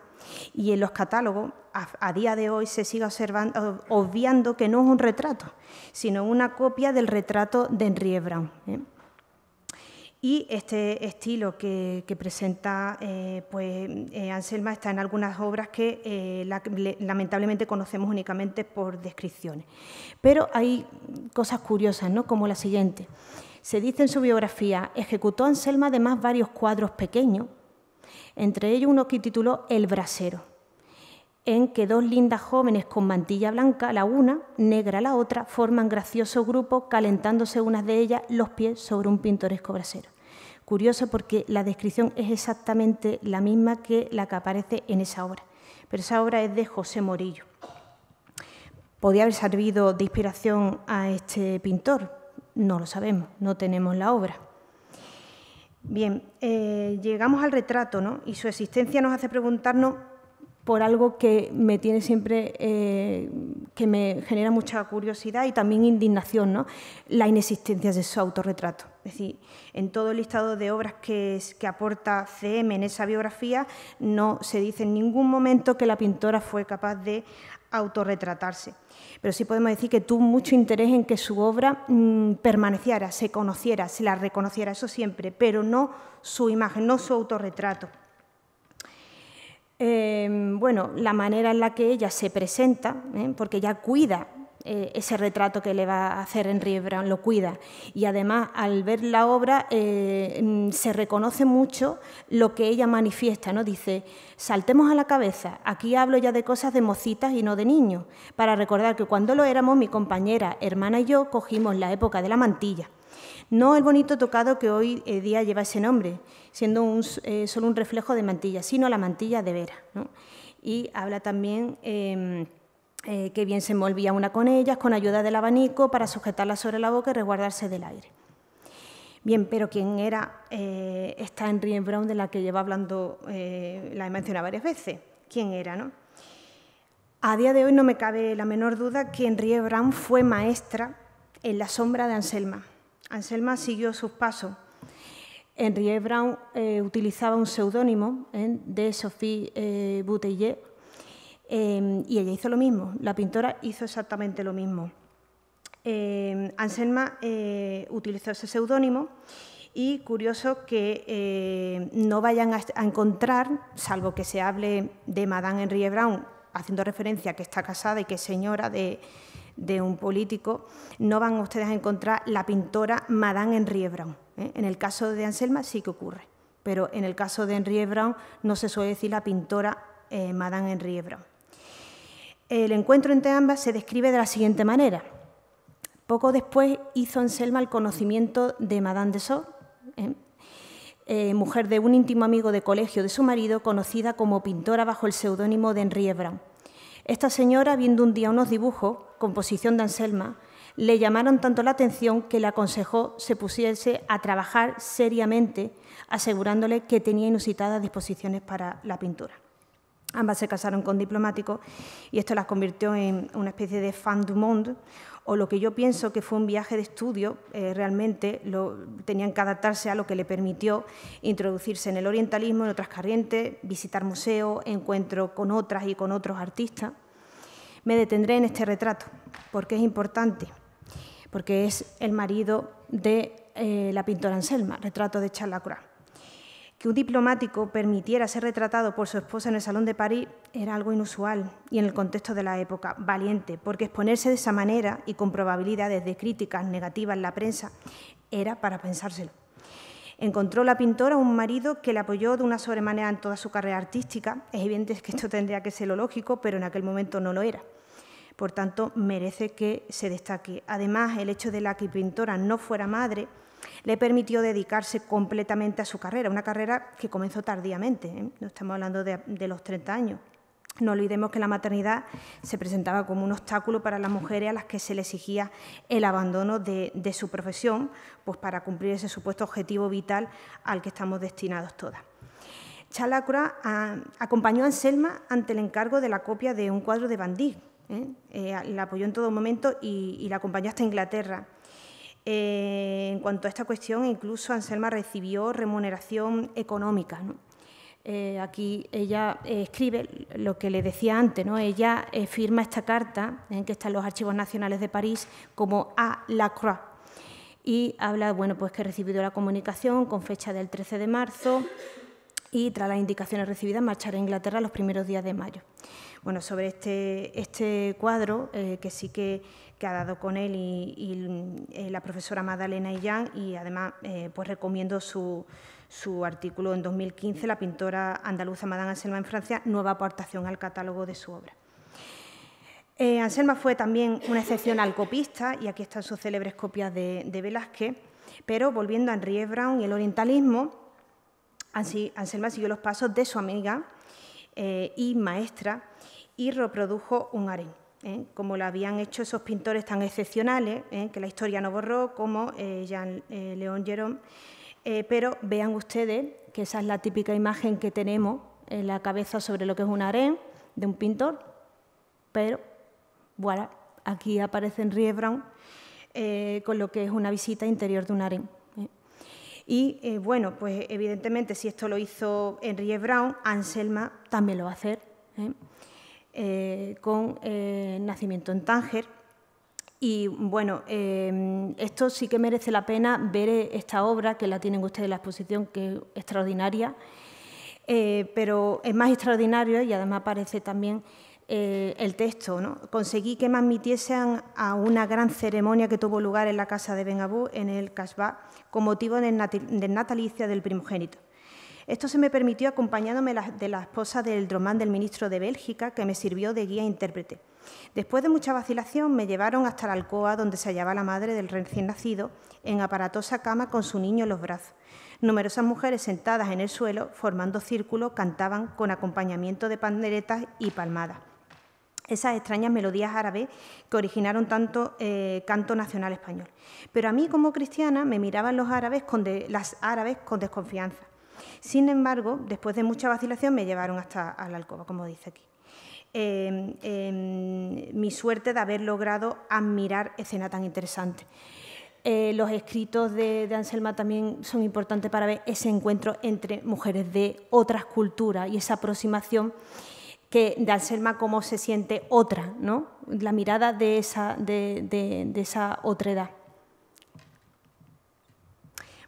y en los catálogos, a, día de hoy, se sigue observando, obviando que no es un retrato, sino una copia del retrato de Henri Brown. ¿eh? Y este estilo que, presenta eh, pues, eh, Anselma está en algunas obras que lamentablemente conocemos únicamente por descripciones. Pero hay cosas curiosas, ¿no? como la siguiente. Se dice en su biografía, ejecutó Anselma además varios cuadros pequeños entre ellos uno que tituló El brasero, en que dos lindas jóvenes con mantilla blanca, la una, negra la otra, forman gracioso grupo calentándose unas de ellas los pies sobre un pintoresco brasero. Curioso porque la descripción es exactamente la misma que la que aparece en esa obra, pero esa obra es de José Morillo. Podía haber servido de inspiración a este pintor, no lo sabemos, no tenemos la obra. Bien, eh, llegamos al retrato, ¿no? Y su existencia nos hace preguntarnos por algo que me tiene siempre, eh, que me genera mucha curiosidad y también indignación, ¿no? La inexistencia de su autorretrato. Es decir, en todo el listado de obras que aporta CM en esa biografía, no se dice en ningún momento que la pintora fue capaz de autorretratarse. Pero sí podemos decir que tuvo mucho interés en que su obra mm, permaneciera, se conociera, se la reconociera, eso siempre, pero no su imagen, no su autorretrato. Eh, bueno, la manera en la que ella se presenta, ¿eh? porque ella cuida eh, ese retrato que le va a hacer Henry Brown, lo cuida. Y además, al ver la obra, eh, mm, se reconoce mucho lo que ella manifiesta, ¿no? Dice, saltemos a la cabeza, aquí hablo ya de cosas de mocitas y no de niños, para recordar que cuando lo éramos, mi compañera, hermana y yo cogimos la época de la mantilla. No el bonito tocado que hoy eh, día lleva ese nombre, siendo solo un reflejo de mantilla, sino la mantilla de vera. Y habla también em, eh, que bien se envolvía una con ellas, con ayuda del abanico para sujetarla sobre la boca y resguardarse del aire. Bien, pero ¿quién era eh, esta Henriette Brown de la que lleva hablando, eh, la he mencionado varias veces? ¿Quién era, no? A día de hoy no me cabe la menor duda que Henriette Brown fue maestra en la sombra de Anselma. Anselma siguió sus pasos. Henriette Brown utilizaba un seudónimo de Sophie Bouteillet Em, y ella hizo lo mismo, la pintora hizo exactamente lo mismo. Em, Anselma eh, utilizó ese seudónimo y curioso que eh, no vayan a, encontrar, salvo que se hable de Madame henri Brown, haciendo referencia a que está casada y que es señora de, un político, no van ustedes a encontrar la pintora Madame henri Brown. ¿eh? En el caso de Anselma sí que ocurre, pero en el caso de henri Brown no se suele decir la pintora Madame henri Brown. El encuentro entre ambas se describe de la siguiente manera. Poco después hizo Anselma el conocimiento de Madame de Sceaux, ¿eh? Eh, mujer de un íntimo amigo de colegio de su marido, conocida como pintora bajo el seudónimo de Henri Brown. Esta señora, viendo un día unos dibujos, composición de Anselma, le llamaron tanto la atención que le aconsejó se pusiese a trabajar seriamente, asegurándole que tenía inusitadas disposiciones para la pintura. Ambas se casaron con diplomáticos y esto las convirtió en una especie de fan du monde, o lo que yo pienso que fue un viaje de estudio, eh, realmente lo, tenían que adaptarse a lo que le permitió introducirse en el orientalismo, en otras corrientes, visitar museos, encuentro con otras y con otros artistas. Me detendré en este retrato, porque es importante, porque es el marido de eh, la pintora Anselma, retrato de Charles Lacroix. Que un diplomático permitiera ser retratado por su esposa en el Salón de París era algo inusual y en el contexto de la época valiente, porque exponerse de esa manera y con probabilidades de críticas negativas en la prensa era para pensárselo. Encontró la pintora un marido que le apoyó de una sobremanera en toda su carrera artística. Es evidente que esto tendría que ser lo lógico, pero en aquel momento no lo era. Por tanto, merece que se destaque. Además, el hecho de la que pintora no fuera madre le permitió dedicarse completamente a su carrera, una carrera que comenzó tardíamente, ¿eh? no estamos hablando de, los 30 años. No olvidemos que la maternidad se presentaba como un obstáculo para las mujeres a las que se le exigía el abandono de, su profesión, pues para cumplir ese supuesto objetivo vital al que estamos destinados todas. Chalacra acompañó a Anselma ante el encargo de la copia de un cuadro de Bandí. ¿eh? Eh, la apoyó en todo momento y la acompañó hasta Inglaterra. Eh, en cuanto a esta cuestión, incluso Anselma recibió remuneración económica. Eh, aquí ella eh, escribe lo que le decía antes, ella firma esta carta, en que están los archivos nacionales de París, como A. la croix», y habla bueno, pues que recibido la comunicación con fecha del 13 de marzo y tras las indicaciones recibidas marchar a Inglaterra los primeros días de mayo. Bueno, sobre este, este cuadro, eh, que sí que, ha dado con él y, eh, la profesora Magdalena Illán, y además eh, pues recomiendo su, artículo en 2015, la pintora andaluza Madame Anselma en Francia, nueva aportación al catálogo de su obra. Anselma fue también una excepcional copista, y aquí están sus célebres copias de, Velázquez, pero volviendo a Henri Brown y el orientalismo, Anselma siguió los pasos de su amiga y maestra y reprodujo un harén, ¿eh? como lo habían hecho esos pintores tan excepcionales, ¿eh? que la historia no borró, como eh, Jean Léon Jerome. pero vean ustedes que esa es la típica imagen que tenemos en la cabeza sobre lo que es un harén de un pintor, pero voilà, aquí aparece Enrique Brown con lo que es una visita interior de un harén. Y bueno, pues evidentemente si esto lo hizo Enrique Brown, Anselma también lo va a hacer. Eh, con eh, nacimiento en Tánger. Y bueno, em, esto sí que merece la pena ver eh, esta obra, que la tienen ustedes en la exposición, que es extraordinaria, pero es más extraordinario y además aparece también el texto. ¿no? Conseguí que me admitiesen a una gran ceremonia que tuvo lugar en la casa de Benabú, en el Casbah, con motivo de natalicia del primogénito. Esto se me permitió acompañándome de la esposa del dromán del ministro de Bélgica, que me sirvió de guía e intérprete. Después de mucha vacilación, me llevaron hasta la alcoba donde se hallaba la madre del recién nacido, en aparatosa cama con su niño en los brazos. Numerosas mujeres sentadas en el suelo, formando círculo, cantaban con acompañamiento de panderetas y palmadas esas extrañas melodías árabes que originaron tanto eh, canto nacional español. Pero a mí como cristiana me miraban los las árabes con desconfianza. Sin embargo, después de mucha vacilación me llevaron hasta la alcoba, como dice aquí. Em, em, mi suerte de haber logrado admirar escena tan interesante. Eh, los escritos de, Anselma también son importantes para ver ese encuentro entre mujeres de otras culturas y esa aproximación que de Anselma cómo se siente otra, ¿no? la mirada de esa, de esa otra edad.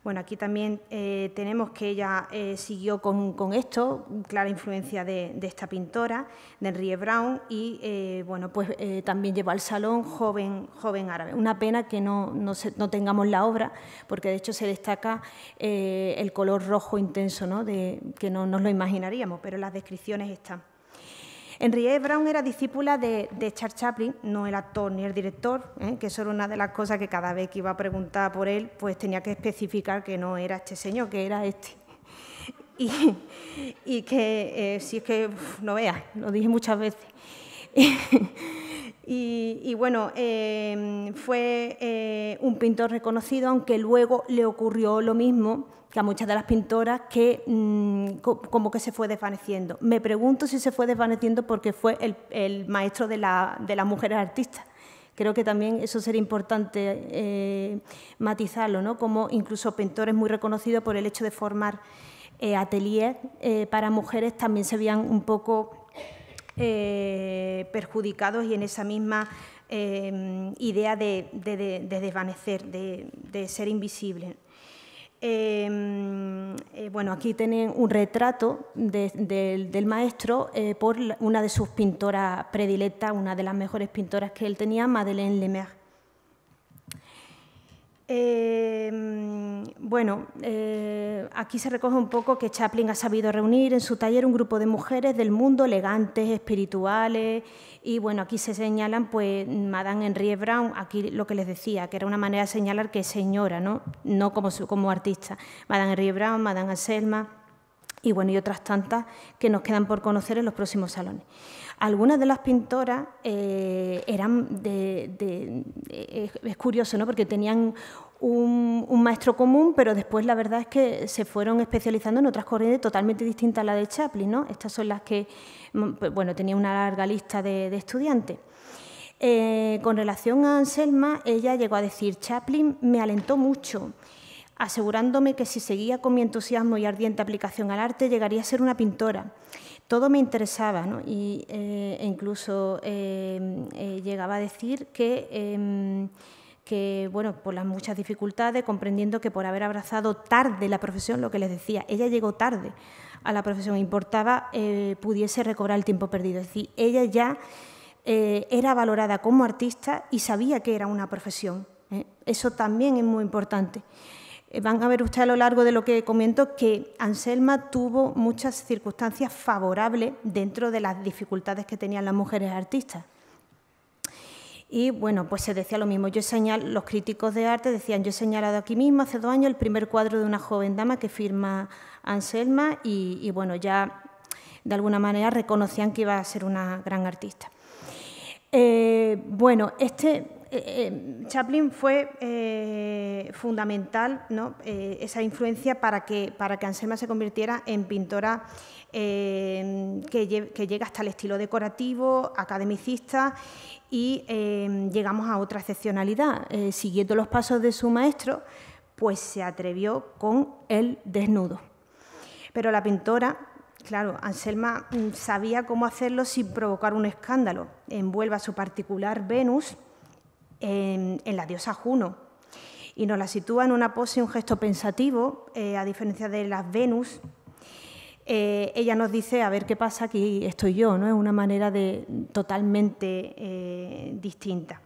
Bueno, aquí también eh, tenemos que ella eh, siguió con, con, esto, clara influencia de, esta pintora, de Enrique Brown, y eh, bueno, pues también llevó al salón joven, joven árabe. Una pena que no, no tengamos la obra, porque de hecho se destaca el color rojo intenso, De, que no nos lo imaginaríamos, pero las descripciones están. Enrique Brown era discípula de, Charles Chaplin, no el actor ni el director, ¿eh? que eso era una de las cosas que cada vez que iba a preguntar por él, pues tenía que especificar que no era este señor, que era este. Y, que eh, si es que no veas, lo dije muchas veces. Y, bueno, eh, fue un pintor reconocido, aunque luego le ocurrió lo mismo a muchas de las pintoras que mm, como que se fue desvaneciendo. Me pregunto si se fue desvaneciendo porque fue el, maestro de, la, las mujeres artistas. Creo que también eso sería importante eh, matizarlo, ¿no? como incluso pintores muy reconocidos por el hecho de formar eh, ateliers eh, para mujeres también se veían un poco perjudicados y en esa misma idea de, desvanecer, de, de ser invisible. Em, eh, bueno, aquí tienen un retrato del maestro eh, por una de sus pintoras predilectas, una de las mejores pintoras que él tenía, Madeleine Lemaire. Em, bueno, eh, aquí se recoge un poco que Chaplin ha sabido reunir en su taller un grupo de mujeres del mundo elegantes, espirituales, y bueno, aquí se señalan, pues, Madame Henriette Brown, aquí lo que les decía, que era una manera de señalar que señora, ¿no? No como, como artista. Madame Henriette Brown, Madame Anselma, y bueno, y otras tantas que nos quedan por conocer en los próximos salones. Algunas de las pintoras eh, eran de, eh, Es curioso, ¿no? Porque tenían un, maestro común, pero después la verdad es que se fueron especializando en otras corrientes totalmente distintas a la de Chaplin, ¿no? Estas son las que, mm, bueno, tenía una larga lista de, estudiantes. Eh, con relación a Anselma, ella llegó a decir, Chaplin me alentó mucho, asegurándome que si seguía con mi entusiasmo y ardiente aplicación al arte, llegaría a ser una pintora todo me interesaba, ¿no? Y, eh, incluso em, eh, llegaba a decir em, que bueno, por las muchas dificultades, comprendiendo que por haber abrazado tarde la profesión, lo que les decía, ella llegó tarde a la profesión, importaba eh, pudiese recobrar el tiempo perdido. Es decir, ella ya era valorada como artista y sabía que era una profesión. Eso también es muy importante. Eh, van a ver ustedes a lo largo de lo que comento que Anselma tuvo muchas circunstancias favorables dentro de las dificultades que tenían las mujeres artistas. Y bueno, pues se decía lo mismo. Yo los críticos de arte decían, yo he señalado aquí mismo hace dos años el primer cuadro de una joven dama que firma Anselma y, bueno, ya de alguna manera reconocían que iba a ser una gran artista. Eh, bueno, este eh, eh, Chaplin fue eh, fundamental esa influencia para que, para que Anselma se convirtiera en pintora que, llega hasta el estilo decorativo, academicista y llegamos a otra excepcionalidad. siguiendo los pasos de su maestro, pues se atrevió con el desnudo. Pero la pintora Claro, Anselma mm, sabía cómo hacerlo sin provocar un escándalo. envuelva su particular Venus en, la diosa Juno y nos la sitúa en una pose y un gesto pensativo, eh, a diferencia de las Venus. Eh, ella nos dice, a ver qué pasa, aquí estoy yo, ¿no? Es una manera de, totalmente eh, distinta.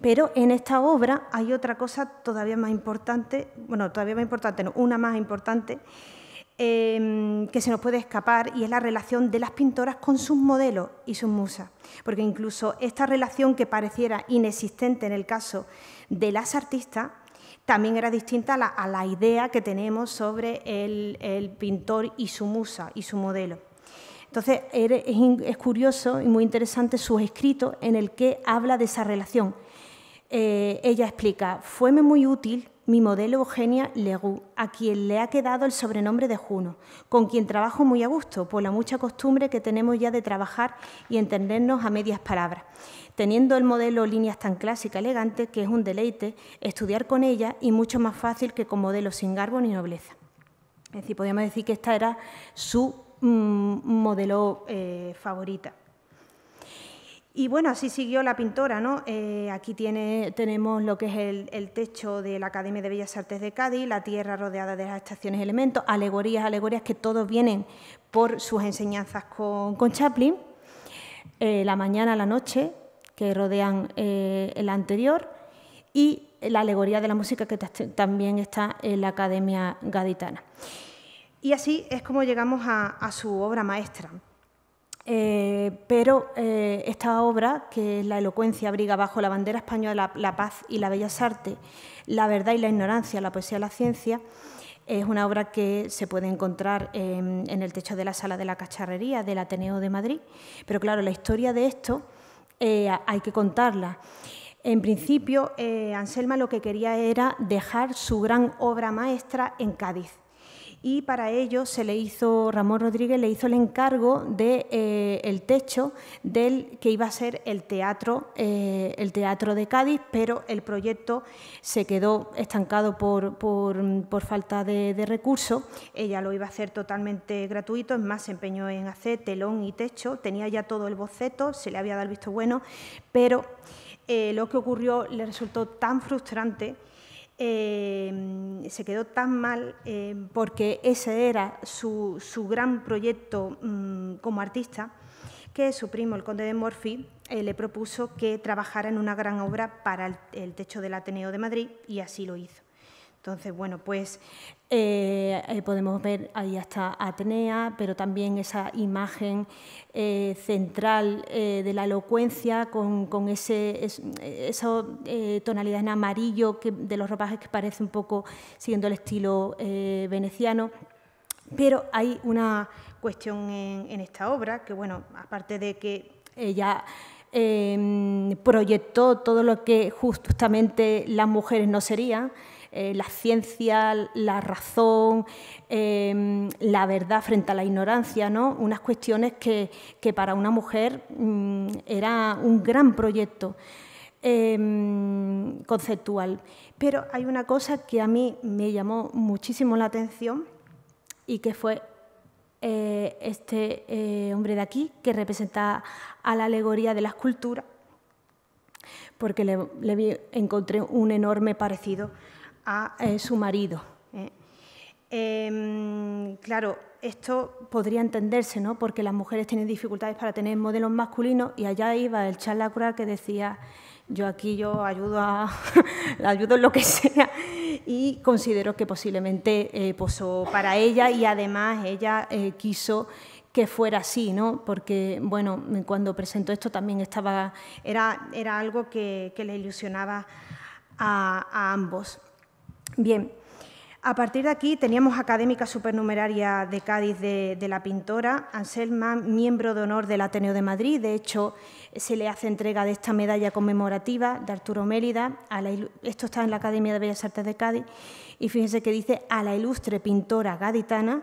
Pero en esta obra hay otra cosa todavía más importante, bueno, todavía más importante, una más importante, Em, que se nos puede escapar y es la relación de las pintoras con sus modelos y sus musas, porque incluso esta relación que pareciera inexistente en el caso de las artistas, también era distinta a la, idea que tenemos sobre el, pintor y su musa y su modelo. Entonces, er, es, curioso y muy interesante su escrito en el que habla de esa relación. Eh, ella explica, fueme muy útil mi modelo Eugenia Legu, a quien le ha quedado el sobrenombre de Juno, con quien trabajo muy a gusto por la mucha costumbre que tenemos ya de trabajar y entendernos a medias palabras, teniendo el modelo líneas tan clásica, elegante, que es un deleite estudiar con ella y mucho más fácil que con modelos sin garbo ni nobleza. Es decir, podríamos decir que esta era su mm, modelo eh, favorita. Y bueno, así siguió la pintora, ¿no? Eh, aquí tenemos lo que es el, techo de la Academia de Bellas Artes de Cádiz, la tierra rodeada de las estaciones elementos, alegorías, alegorías que todos vienen por sus enseñanzas con, Chaplin, eh, la mañana, la noche, que rodean eh, el anterior, y la alegoría de la música que también está en la Academia Gaditana. Y así es como llegamos a su obra maestra. Eh, pero eh, esta obra, que es La elocuencia abriga bajo la bandera española la paz y la bellas artes, la verdad y la ignorancia, la poesía y la ciencia, es una obra que se puede encontrar en, el techo de la sala de la cacharrería del Ateneo de Madrid. Pero claro, la historia de esto eh, hay que contarla. En principio, Anselma lo que quería era dejar su gran obra maestra en Cádiz y para ello se le hizo Ramón Rodríguez le hizo el encargo de eh, el techo del que iba a ser el teatro eh, el teatro de Cádiz pero el proyecto se quedó estancado por, falta de, recursos ella lo iba a hacer totalmente gratuito es más se empeñó en hacer telón y techo tenía ya todo el boceto se le había dado el visto bueno pero eh, lo que ocurrió le resultó tan frustrante Em, se quedó tan mal em, porque ese era su, gran proyecto mm, como artista, que su primo, el conde de Morfi, eh, le propuso que trabajara en una gran obra para el, techo del Ateneo de Madrid y así lo hizo. Entonces, bueno, pues eh, eh, podemos ver ahí hasta Atenea, pero también esa imagen eh, central de la elocuencia con, ese, esa tonalidad en amarillo de los ropajes que parece un poco siguiendo el estilo veneciano. Pero hay una cuestión en, esta obra que, bueno, aparte de que ella... Em, proyectó todo lo que justamente las mujeres no serían, eh, la ciencia, la razón, em, la verdad frente a la ignorancia, ¿no? unas cuestiones que, para una mujer mm, era un gran proyecto. Em, conceptual. Pero hay una cosa que a mí me llamó muchísimo la atención y que fue eh, este eh, hombre de aquí que representa a la alegoría de la escultura, porque le, encontré un enorme parecido a eh, su marido. ¿eh? Em, claro, esto podría entenderse, Porque las mujeres tienen dificultades para tener modelos masculinos y allá iba el charla que decía, yo aquí yo ayudo a, ayudo lo que sea y considero que posiblemente eh, posó para ella y además ella quiso que fuera así, ¿no? Porque, bueno, cuando presentó esto también estaba, era, era algo que, le ilusionaba a, a ambos. Bien, a partir de aquí teníamos académica supernumeraria de Cádiz de, la pintora, Anselma, miembro de honor del Ateneo de Madrid. De hecho, se le hace entrega de esta medalla conmemorativa de Arturo Mérida. esto está en la Academia de Bellas Artes de Cádiz. Y fíjense que dice a la ilustre pintora gaditana,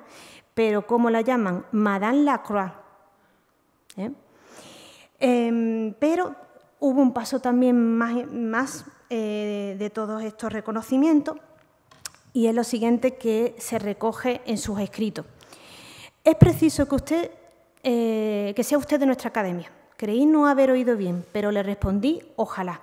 pero ¿cómo la llaman? Madame Lacroix. ¿eh? Em, pero hubo un paso también más, eh, de todos estos reconocimientos y es lo siguiente que se recoge en sus escritos. Es preciso que usted, eh, que sea usted de nuestra academia. Creí no haber oído bien, pero le respondí, ojalá.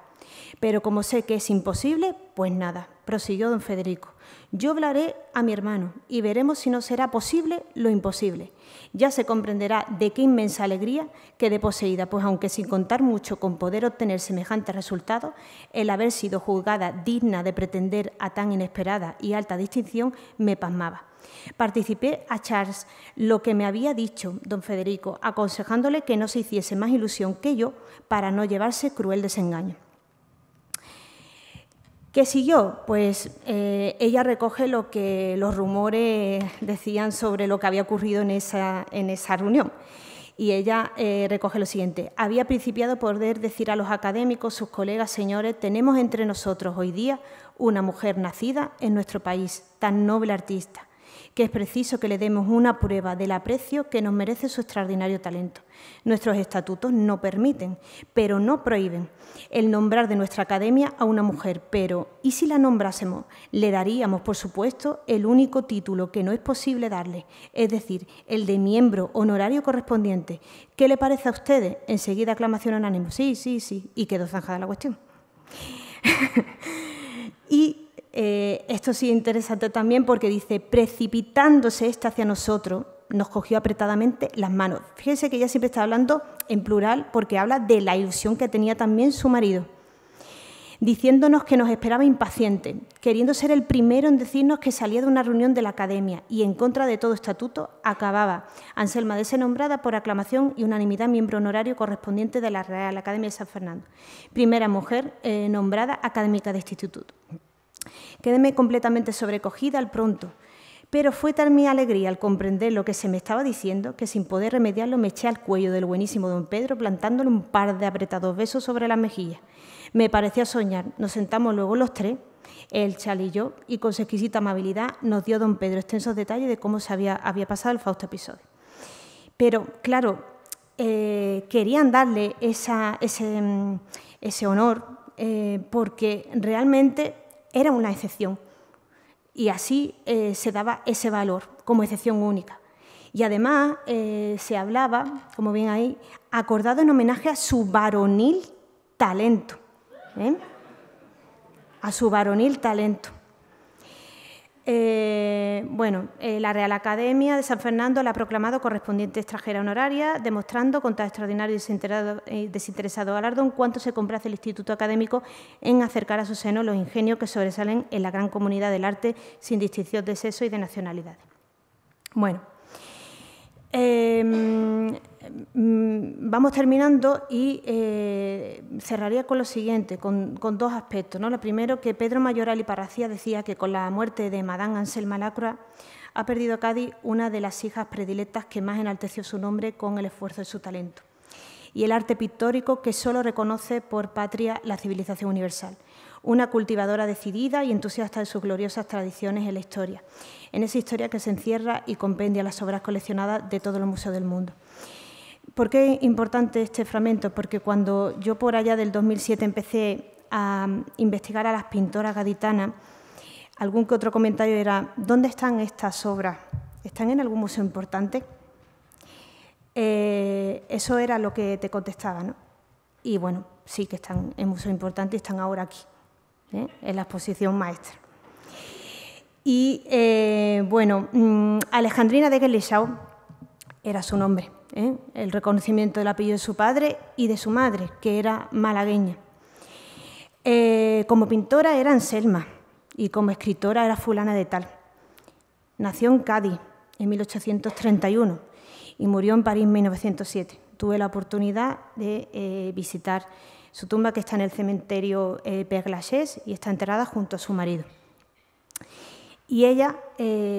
Pero como sé que es imposible, pues nada, prosiguió don Federico. Yo hablaré a mi hermano y veremos si no será posible lo imposible. Ya se comprenderá de qué inmensa alegría quedé poseída, pues aunque sin contar mucho con poder obtener semejante resultado, el haber sido juzgada digna de pretender a tan inesperada y alta distinción me pasmaba. Participé a Charles lo que me había dicho don Federico, aconsejándole que no se hiciese más ilusión que yo para no llevarse cruel desengaño. ¿Qué siguió? Pues eh, ella recoge lo que los rumores decían sobre lo que había ocurrido en esa, reunión. Y ella eh, recoge lo siguiente. Había principiado por decir a los académicos, sus colegas, señores, tenemos entre nosotros hoy día una mujer nacida en nuestro país, tan noble artista que es preciso que le demos una prueba del aprecio que nos merece su extraordinario talento. Nuestros estatutos no permiten, pero no prohíben, el nombrar de nuestra academia a una mujer, pero ¿y si la nombrásemos? Le daríamos, por supuesto, el único título que no es posible darle, es decir, el de miembro honorario correspondiente. ¿Qué le parece a ustedes? Enseguida aclamación anónima Sí, sí, sí. Y quedó zanjada la cuestión. y eh, esto sí es interesante también porque dice, precipitándose esta hacia nosotros, nos cogió apretadamente las manos. Fíjense que ella siempre está hablando en plural porque habla de la ilusión que tenía también su marido, diciéndonos que nos esperaba impaciente, queriendo ser el primero en decirnos que salía de una reunión de la academia y en contra de todo estatuto acababa. Anselma de ser nombrada por aclamación y unanimidad miembro honorario correspondiente de la Real Academia de San Fernando, primera mujer eh, nombrada académica de instituto. Quedéme completamente sobrecogida al pronto, pero fue tal mi alegría al comprender lo que se me estaba diciendo que sin poder remediarlo me eché al cuello del buenísimo don Pedro plantándole un par de apretados besos sobre las mejillas. Me parecía soñar. Nos sentamos luego los tres, el chal y yo, y con su exquisita amabilidad nos dio don Pedro extensos detalles de cómo se había, pasado el fausto episodio. Pero, claro, eh, querían darle mm, ese, honor eh, porque realmente era una excepción. Y así eh, se daba ese valor como excepción única. Y además eh, se hablaba, como bien ahí, acordado en homenaje a su varonil talento. ¿eh? A su varonil talento. Eh, bueno, eh, la Real Academia de San Fernando la ha proclamado correspondiente extranjera honoraria, demostrando con tan extraordinario y eh, desinteresado, en cuánto se complace el Instituto Académico en acercar a su seno los ingenios que sobresalen en la gran comunidad del arte sin distinción de sexo y de nacionalidad. Bueno. Em, Mm, vamos terminando y eh, cerraría con lo siguiente, con, dos aspectos. ¿no? Lo primero, que Pedro Mayoral y Parracía decía que con la muerte de Madame Anselma Lacroix ha perdido Cádiz una de las hijas predilectas que más enalteció su nombre con el esfuerzo de su talento y el arte pictórico que solo reconoce por patria la civilización universal una cultivadora decidida y entusiasta de sus gloriosas tradiciones en la historia, en esa historia que se encierra y compendia las obras coleccionadas de todos los museos del mundo. ¿Por qué es importante este fragmento? Porque cuando yo por allá del 2007 empecé a investigar a las pintoras gaditanas, algún que otro comentario era, ¿dónde están estas obras? ¿Están en algún museo importante? Eh, eso era lo que te contestaba, ¿no? Y bueno, sí que están en museos importantes y están ahora aquí, ¿eh? en la exposición maestra. Y eh, bueno, mm, Alejandrina de Guelechao era su nombre. ¿eh? el reconocimiento del apellido de su padre y de su madre, que era malagueña. Eh, como pintora era Anselma y como escritora era fulana de tal. Nació en Cádiz en 1831 y murió en París en 1907. Tuve la oportunidad de eh, visitar su tumba que está en el cementerio Père Lachaise y está enterrada junto a su marido. Y ella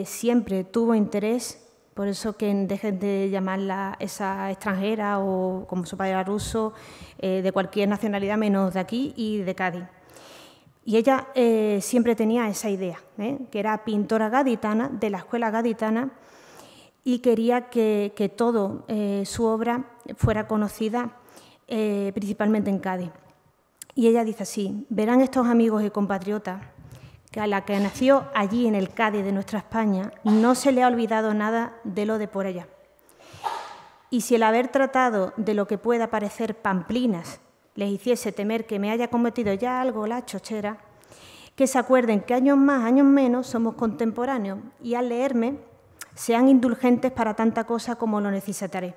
siempre tuvo interés por eso que dejen de llamarla esa extranjera o, como su padre era ruso, eh, de cualquier nacionalidad menos de aquí y de Cádiz. Y ella eh, siempre tenía esa idea, ¿eh? que era pintora gaditana, de la escuela gaditana, y quería que, que toda su obra fuera conocida principalmente en Cádiz. Y ella dice así, verán estos amigos y compatriotas la que nació allí en el Cádiz de nuestra España, no se le ha olvidado nada de lo de por allá. Y si el haber tratado de lo que pueda parecer pamplinas les hiciese temer que me haya cometido ya algo la chochera, que se acuerden que años más, años menos, somos contemporáneos y al leerme sean indulgentes para tanta cosa como lo necesitaré,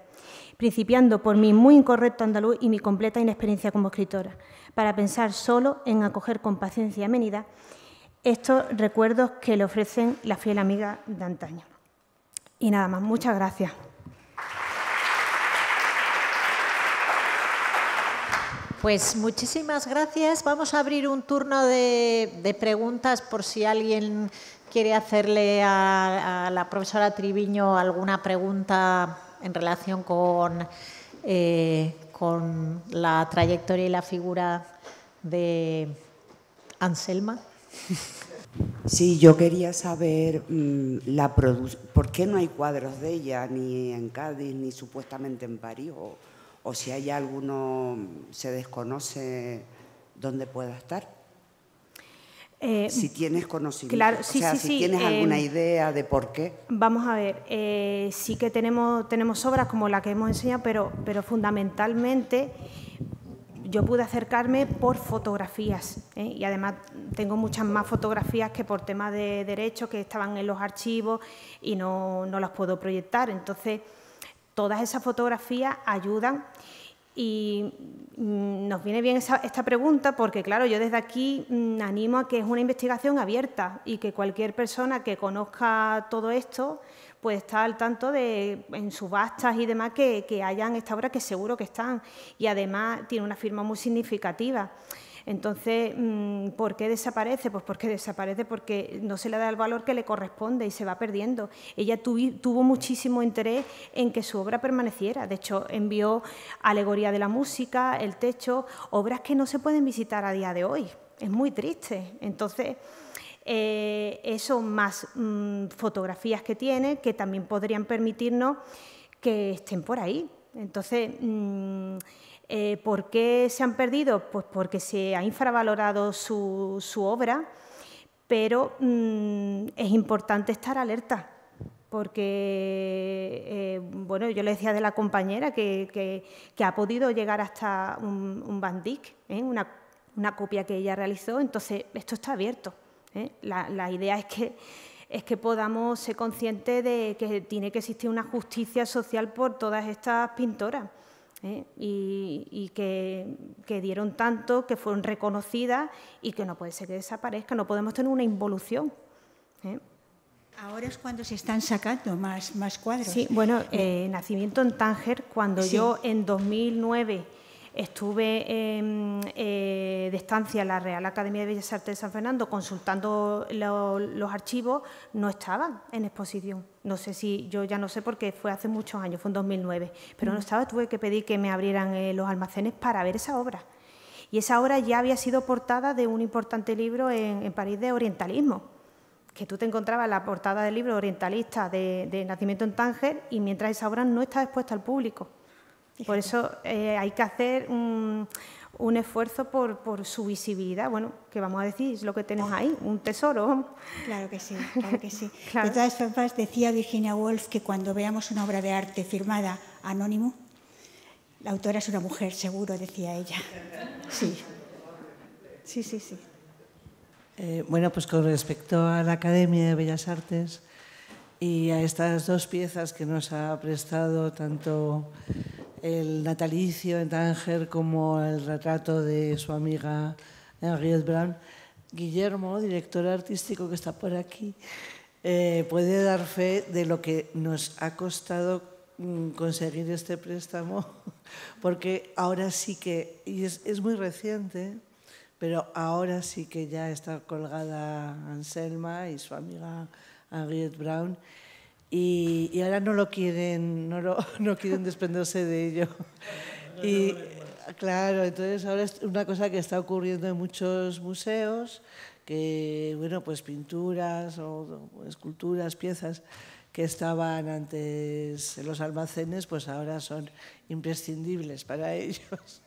principiando por mi muy incorrecto andaluz y mi completa inexperiencia como escritora, para pensar solo en acoger con paciencia y amenidad estos recuerdos que le ofrecen la fiel amiga de antaño. Y nada más, muchas gracias. Pues muchísimas gracias. Vamos a abrir un turno de, preguntas por si alguien quiere hacerle a, la profesora Triviño alguna pregunta en relación con, eh, con la trayectoria y la figura de Anselma. Sí, yo quería saber mm, la por qué no hay cuadros de ella, ni en Cádiz, ni supuestamente en París, o, si hay alguno, se desconoce dónde pueda estar. Eh, si tienes conocimiento, o sea, si tienes eh, alguna idea de por qué. Vamos a ver, eh, sí que tenemos, tenemos obras como la que hemos enseñado, pero, pero fundamentalmente yo pude acercarme por fotografías ¿eh? y además tengo muchas más fotografías que por temas de derechos que estaban en los archivos y no, las puedo proyectar. Entonces, todas esas fotografías ayudan y mm, nos viene bien esta pregunta porque, claro, yo desde aquí mm, animo a que es una investigación abierta y que cualquier persona que conozca todo esto pues está al tanto de en subastas y demás que, que hayan esta obra que seguro que están y además tiene una firma muy significativa. Entonces, mm, ¿por qué desaparece? Pues porque desaparece porque no se le da el valor que le corresponde y se va perdiendo. Ella tuvo muchísimo interés en que su obra permaneciera. De hecho, envió alegoría de la música, el techo, obras que no se pueden visitar a día de hoy. Es muy triste. Entonces, eh, más mm, fotografías que tiene que también podrían permitirnos que estén por ahí. Entonces, mm, eh, ¿por qué se han perdido? Pues porque se ha infravalorado su, obra, pero mm, es importante estar alerta porque, eh, bueno, yo le decía de la compañera que, ha podido llegar hasta un, Bandic, ¿eh? una, copia que ella realizó, entonces esto está abierto. ¿eh? La, idea es que, es que podamos ser conscientes de que tiene que existir una justicia social por todas estas pintoras. ¿eh? Y, que, dieron tanto, que fueron reconocidas y que no puede ser que desaparezca no podemos tener una involución. ¿eh? Ahora es cuando se están sacando más, más cuadros. Sí, bueno, Nacimiento en Tánger, cuando yo en 2009 Estuve eh, de estancia en la Real Academia de Bellas Artes de San Fernando consultando los archivos, no estaban en exposición. No sé si, yo ya no sé porque fue hace muchos años, fue en 2009, pero no estaba, tuve que pedir que me abrieran eh, los almacenes para ver esa obra. Y esa obra ya había sido portada de un importante libro en, París de orientalismo, que tú te encontrabas la portada del libro orientalista de, de Nacimiento en Tánger y mientras esa obra no estaba expuesta al público. Por eso eh, hay que hacer un, esfuerzo por, su visibilidad. Bueno, que vamos a decir? Es lo que tenemos ahí, un tesoro. Claro que sí, claro que sí. De todas formas, decía Virginia Woolf que cuando veamos una obra de arte firmada anónimo, la autora es una mujer, seguro, decía ella. Sí, sí, sí. sí. Eh, bueno, pues con respecto a la Academia de Bellas Artes y a estas dos piezas que nos ha prestado tanto el natalicio en Tánger como el retrato de su amiga Henriette Brown. Guillermo, director artístico que está por aquí, eh, puede dar fe de lo que nos ha costado mm, conseguir este préstamo, porque ahora sí que, y es, es muy reciente, pero ahora sí que ya está colgada Anselma y su amiga Henriette Brown y, ahora no lo quieren, no, no quieren desprenderse de ello. Y claro, entonces ahora es una cosa que está ocurriendo en muchos museos, que bueno, pues pinturas o, esculturas, piezas que estaban antes en los almacenes, pues ahora son imprescindibles para ellos.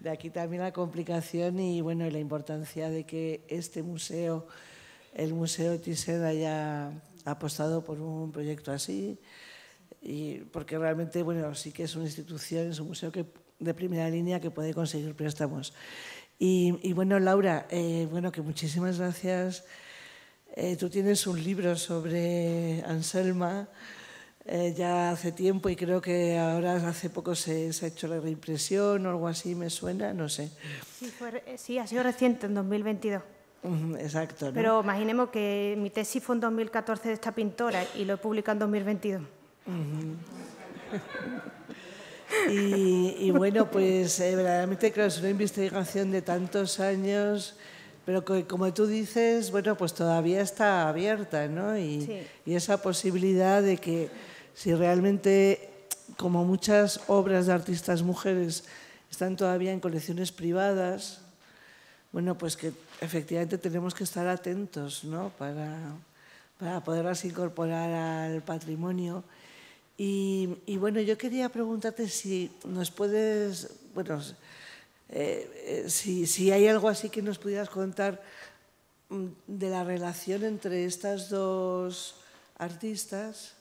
De aquí también la complicación y bueno, la importancia de que este museo, el Museo Tiseda, haya ha apostado por un proyecto así, y porque realmente, bueno, sí que es una institución, es un museo que, de primera línea que puede conseguir préstamos. Y, bueno, Laura, eh, bueno, que muchísimas gracias. Eh, tú tienes un libro sobre Anselma eh, ya hace tiempo y creo que ahora hace poco se, ha hecho la reimpresión o algo así, me suena, no sé. sí ha sido reciente, en 2022. Exacto. Pero imaginemos que mi tesis fue en 2014 de esta pintora y lo he publicado en 2022. y, bueno, pues eh, verdaderamente creo que es una investigación de tantos años, pero como tú dices, bueno, pues todavía está abierta, ¿no? y esa posibilidad de que si realmente, como muchas obras de artistas mujeres están todavía en colecciones privadas, bueno, pues que efectivamente tenemos que estar atentos ¿no? para, para poderlas incorporar al patrimonio. Y, bueno, yo quería preguntarte si nos puedes, bueno, eh, eh, si, hay algo así que nos pudieras contar mm, de la relación entre estas dos artistas,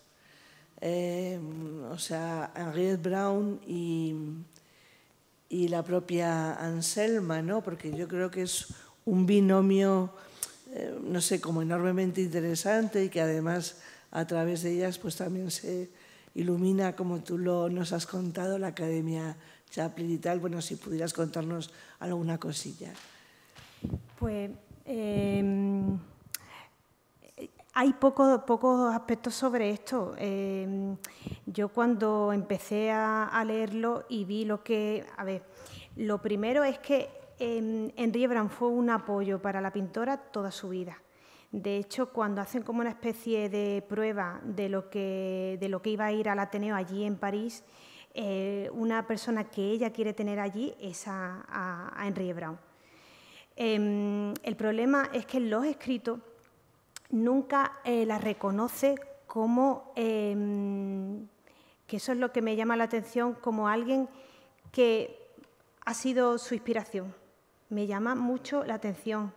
eh, o sea, Henriette Brown y, y la propia Anselma, ¿no? porque yo creo que es un binomio, eh, no sé, como enormemente interesante y que además a través de ellas pues también se ilumina, como tú lo, nos has contado, la Academia Chaplin y tal. Bueno, si pudieras contarnos alguna cosilla. Pues... Em, hay pocos aspectos sobre esto. Em, yo cuando empecé a, leerlo y vi lo que... A ver, lo primero es que eh, Henri fue un apoyo para la pintora toda su vida. De hecho, cuando hacen como una especie de prueba de lo que, iba a ir al Ateneo allí en París, eh, una persona que ella quiere tener allí es a, Henri em, el problema es que los escritos nunca eh, la reconoce como, em, que eso es lo que me llama la atención, como alguien que ha sido su inspiración. Me llama mucho la atención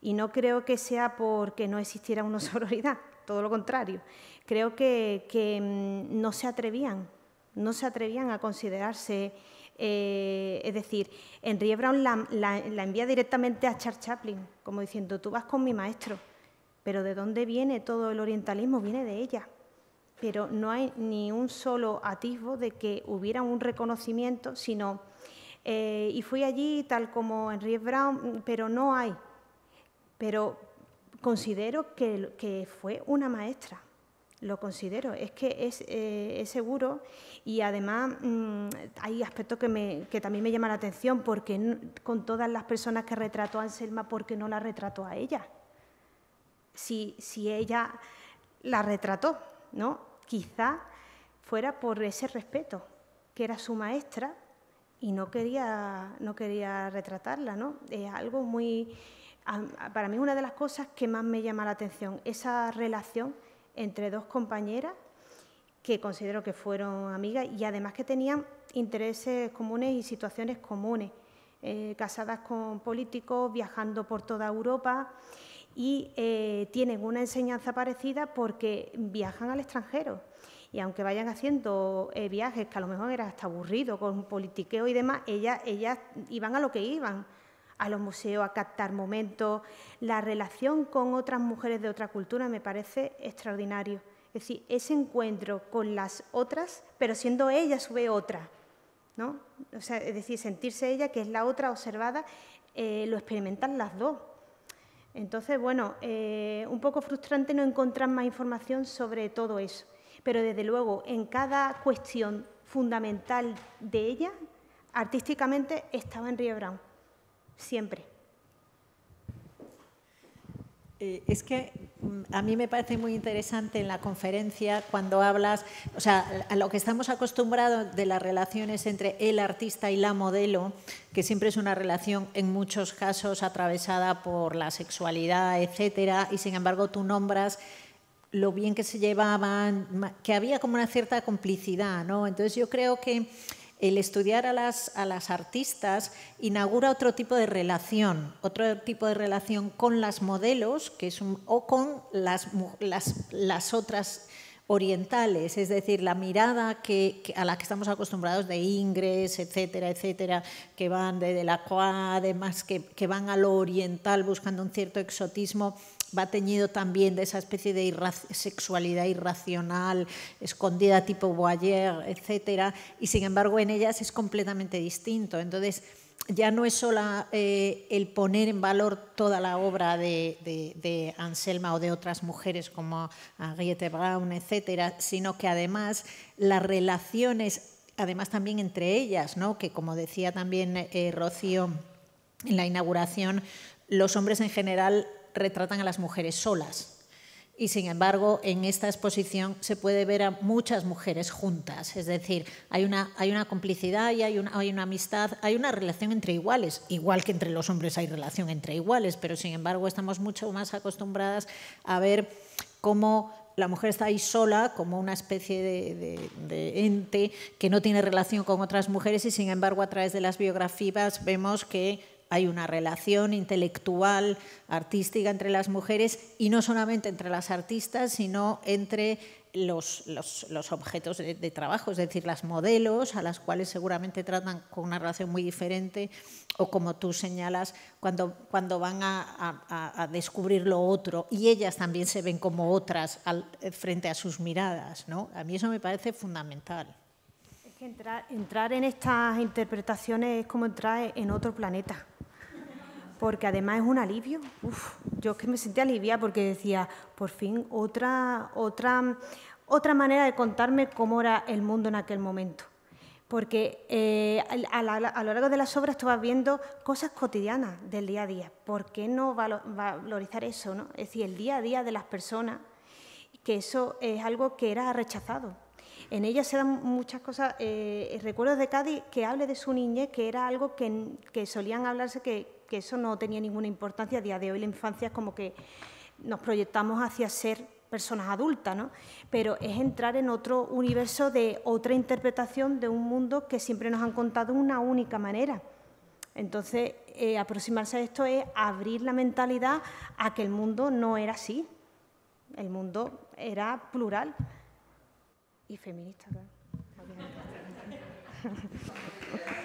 y no creo que sea porque no existiera una sororidad, todo lo contrario. Creo que, em, no se atrevían, no se atrevían a considerarse. Eh, es decir, Henry Brown la, la envía directamente a Charles Chaplin, como diciendo, tú vas con mi maestro. Pero ¿de dónde viene todo el orientalismo? Viene de ella. Pero no hay ni un solo atisbo de que hubiera un reconocimiento, sino, eh, y fui allí tal como Enrique Brown, pero no hay. Pero considero que, fue una maestra, lo considero. Es que es, eh, seguro y además mm, hay aspectos que, también me llaman la atención porque con todas las personas que retrató a Anselma, ¿por qué no la retrató a ella? si, ella la retrató, ¿no? Quizá fuera por ese respeto, que era su maestra y no quería, no quería retratarla, ¿no? Es algo muy... Para mí una de las cosas que más me llama la atención, esa relación entre dos compañeras que considero que fueron amigas y además que tenían intereses comunes y situaciones comunes, eh, casadas con políticos, viajando por toda Europa y eh, tienen una enseñanza parecida porque viajan al extranjero. Y aunque vayan haciendo eh, viajes que a lo mejor era hasta aburrido, con politiqueo y demás, ellas, ellas iban a lo que iban, a los museos, a captar momentos. La relación con otras mujeres de otra cultura me parece extraordinario. Es decir, ese encuentro con las otras, pero siendo ella sube otra. ¿no? es decir, sentirse ella que es la otra observada, eh, lo experimentan las dos. Entonces, bueno, eh, un poco frustrante no encontrar más información sobre todo eso, pero desde luego en cada cuestión fundamental de ella, artísticamente estaba en Río Brown, siempre. Eh, es que mm, a mí me parece muy interesante en la conferencia cuando hablas, o sea, a lo que estamos acostumbrados de las relaciones entre el artista y la modelo, que siempre es una relación en muchos casos atravesada por la sexualidad, etcétera, y sin embargo tú nombras lo bien que se llevaban, que había como una cierta complicidad, ¿no? Entonces yo creo que el estudiar a las, a las artistas inaugura otro tipo de relación, otro tipo de relación con las modelos que es o con las, las, otras orientales, es decir, la mirada que, a la que estamos acostumbrados de Ingres, etcétera, etcétera, que van de, Delacroix, la además, que, que, van a lo oriental buscando un cierto exotismo, va teñido también de esa especie de sexualidad irracional, escondida tipo Boyer, etc. Y sin embargo en ellas es completamente distinto. Entonces ya no es solo eh, el poner en valor toda la obra de, Anselma o de otras mujeres como Henriette Brown, etcétera, sino que además las relaciones, además también entre ellas, ¿no? que como decía también eh, Rocío en la inauguración, los hombres en general retratan a las mujeres solas. Y sin embargo, en esta exposición se puede ver a muchas mujeres juntas, es decir, hay una, hay una complicidad y hay una, hay una amistad, hay una relación entre iguales, igual que entre los hombres hay relación entre iguales, pero sin embargo estamos mucho más acostumbradas a ver cómo la mujer está ahí sola, como una especie de, de, ente que no tiene relación con otras mujeres y sin embargo a través de las biografías vemos que hay una relación intelectual, artística entre las mujeres y no solamente entre las artistas, sino entre los, objetos de, trabajo, es decir, las modelos, a las cuales seguramente tratan con una relación muy diferente, o como tú señalas, cuando, van a, descubrir lo otro y ellas también se ven como otras eh, frente a sus miradas. ¿no? A mí eso me parece fundamental. Entrar, entrar, en estas interpretaciones es como entrar en otro planeta porque además es un alivio. yo que me sentí aliviada porque decía, por fin, otra, otra, otra manera de contarme cómo era el mundo en aquel momento. Porque eh, a, lo largo de las obras tú vas viendo cosas cotidianas del día a día. ¿Por qué no valorizar eso? ¿no? Es decir, el día a día de las personas, que eso es algo que era rechazado. En ella se dan muchas cosas, eh, recuerdos de Cádiz que hable de su niñez, que era algo que, que solían hablarse que, que eso no tenía ninguna importancia. A día de hoy la infancia es como que nos proyectamos hacia ser personas adultas, ¿no? Pero es entrar en otro universo de otra interpretación de un mundo que siempre nos han contado una única manera. Entonces, eh, aproximarse a esto es abrir la mentalidad a que el mundo no era así. El mundo era plural y feminista,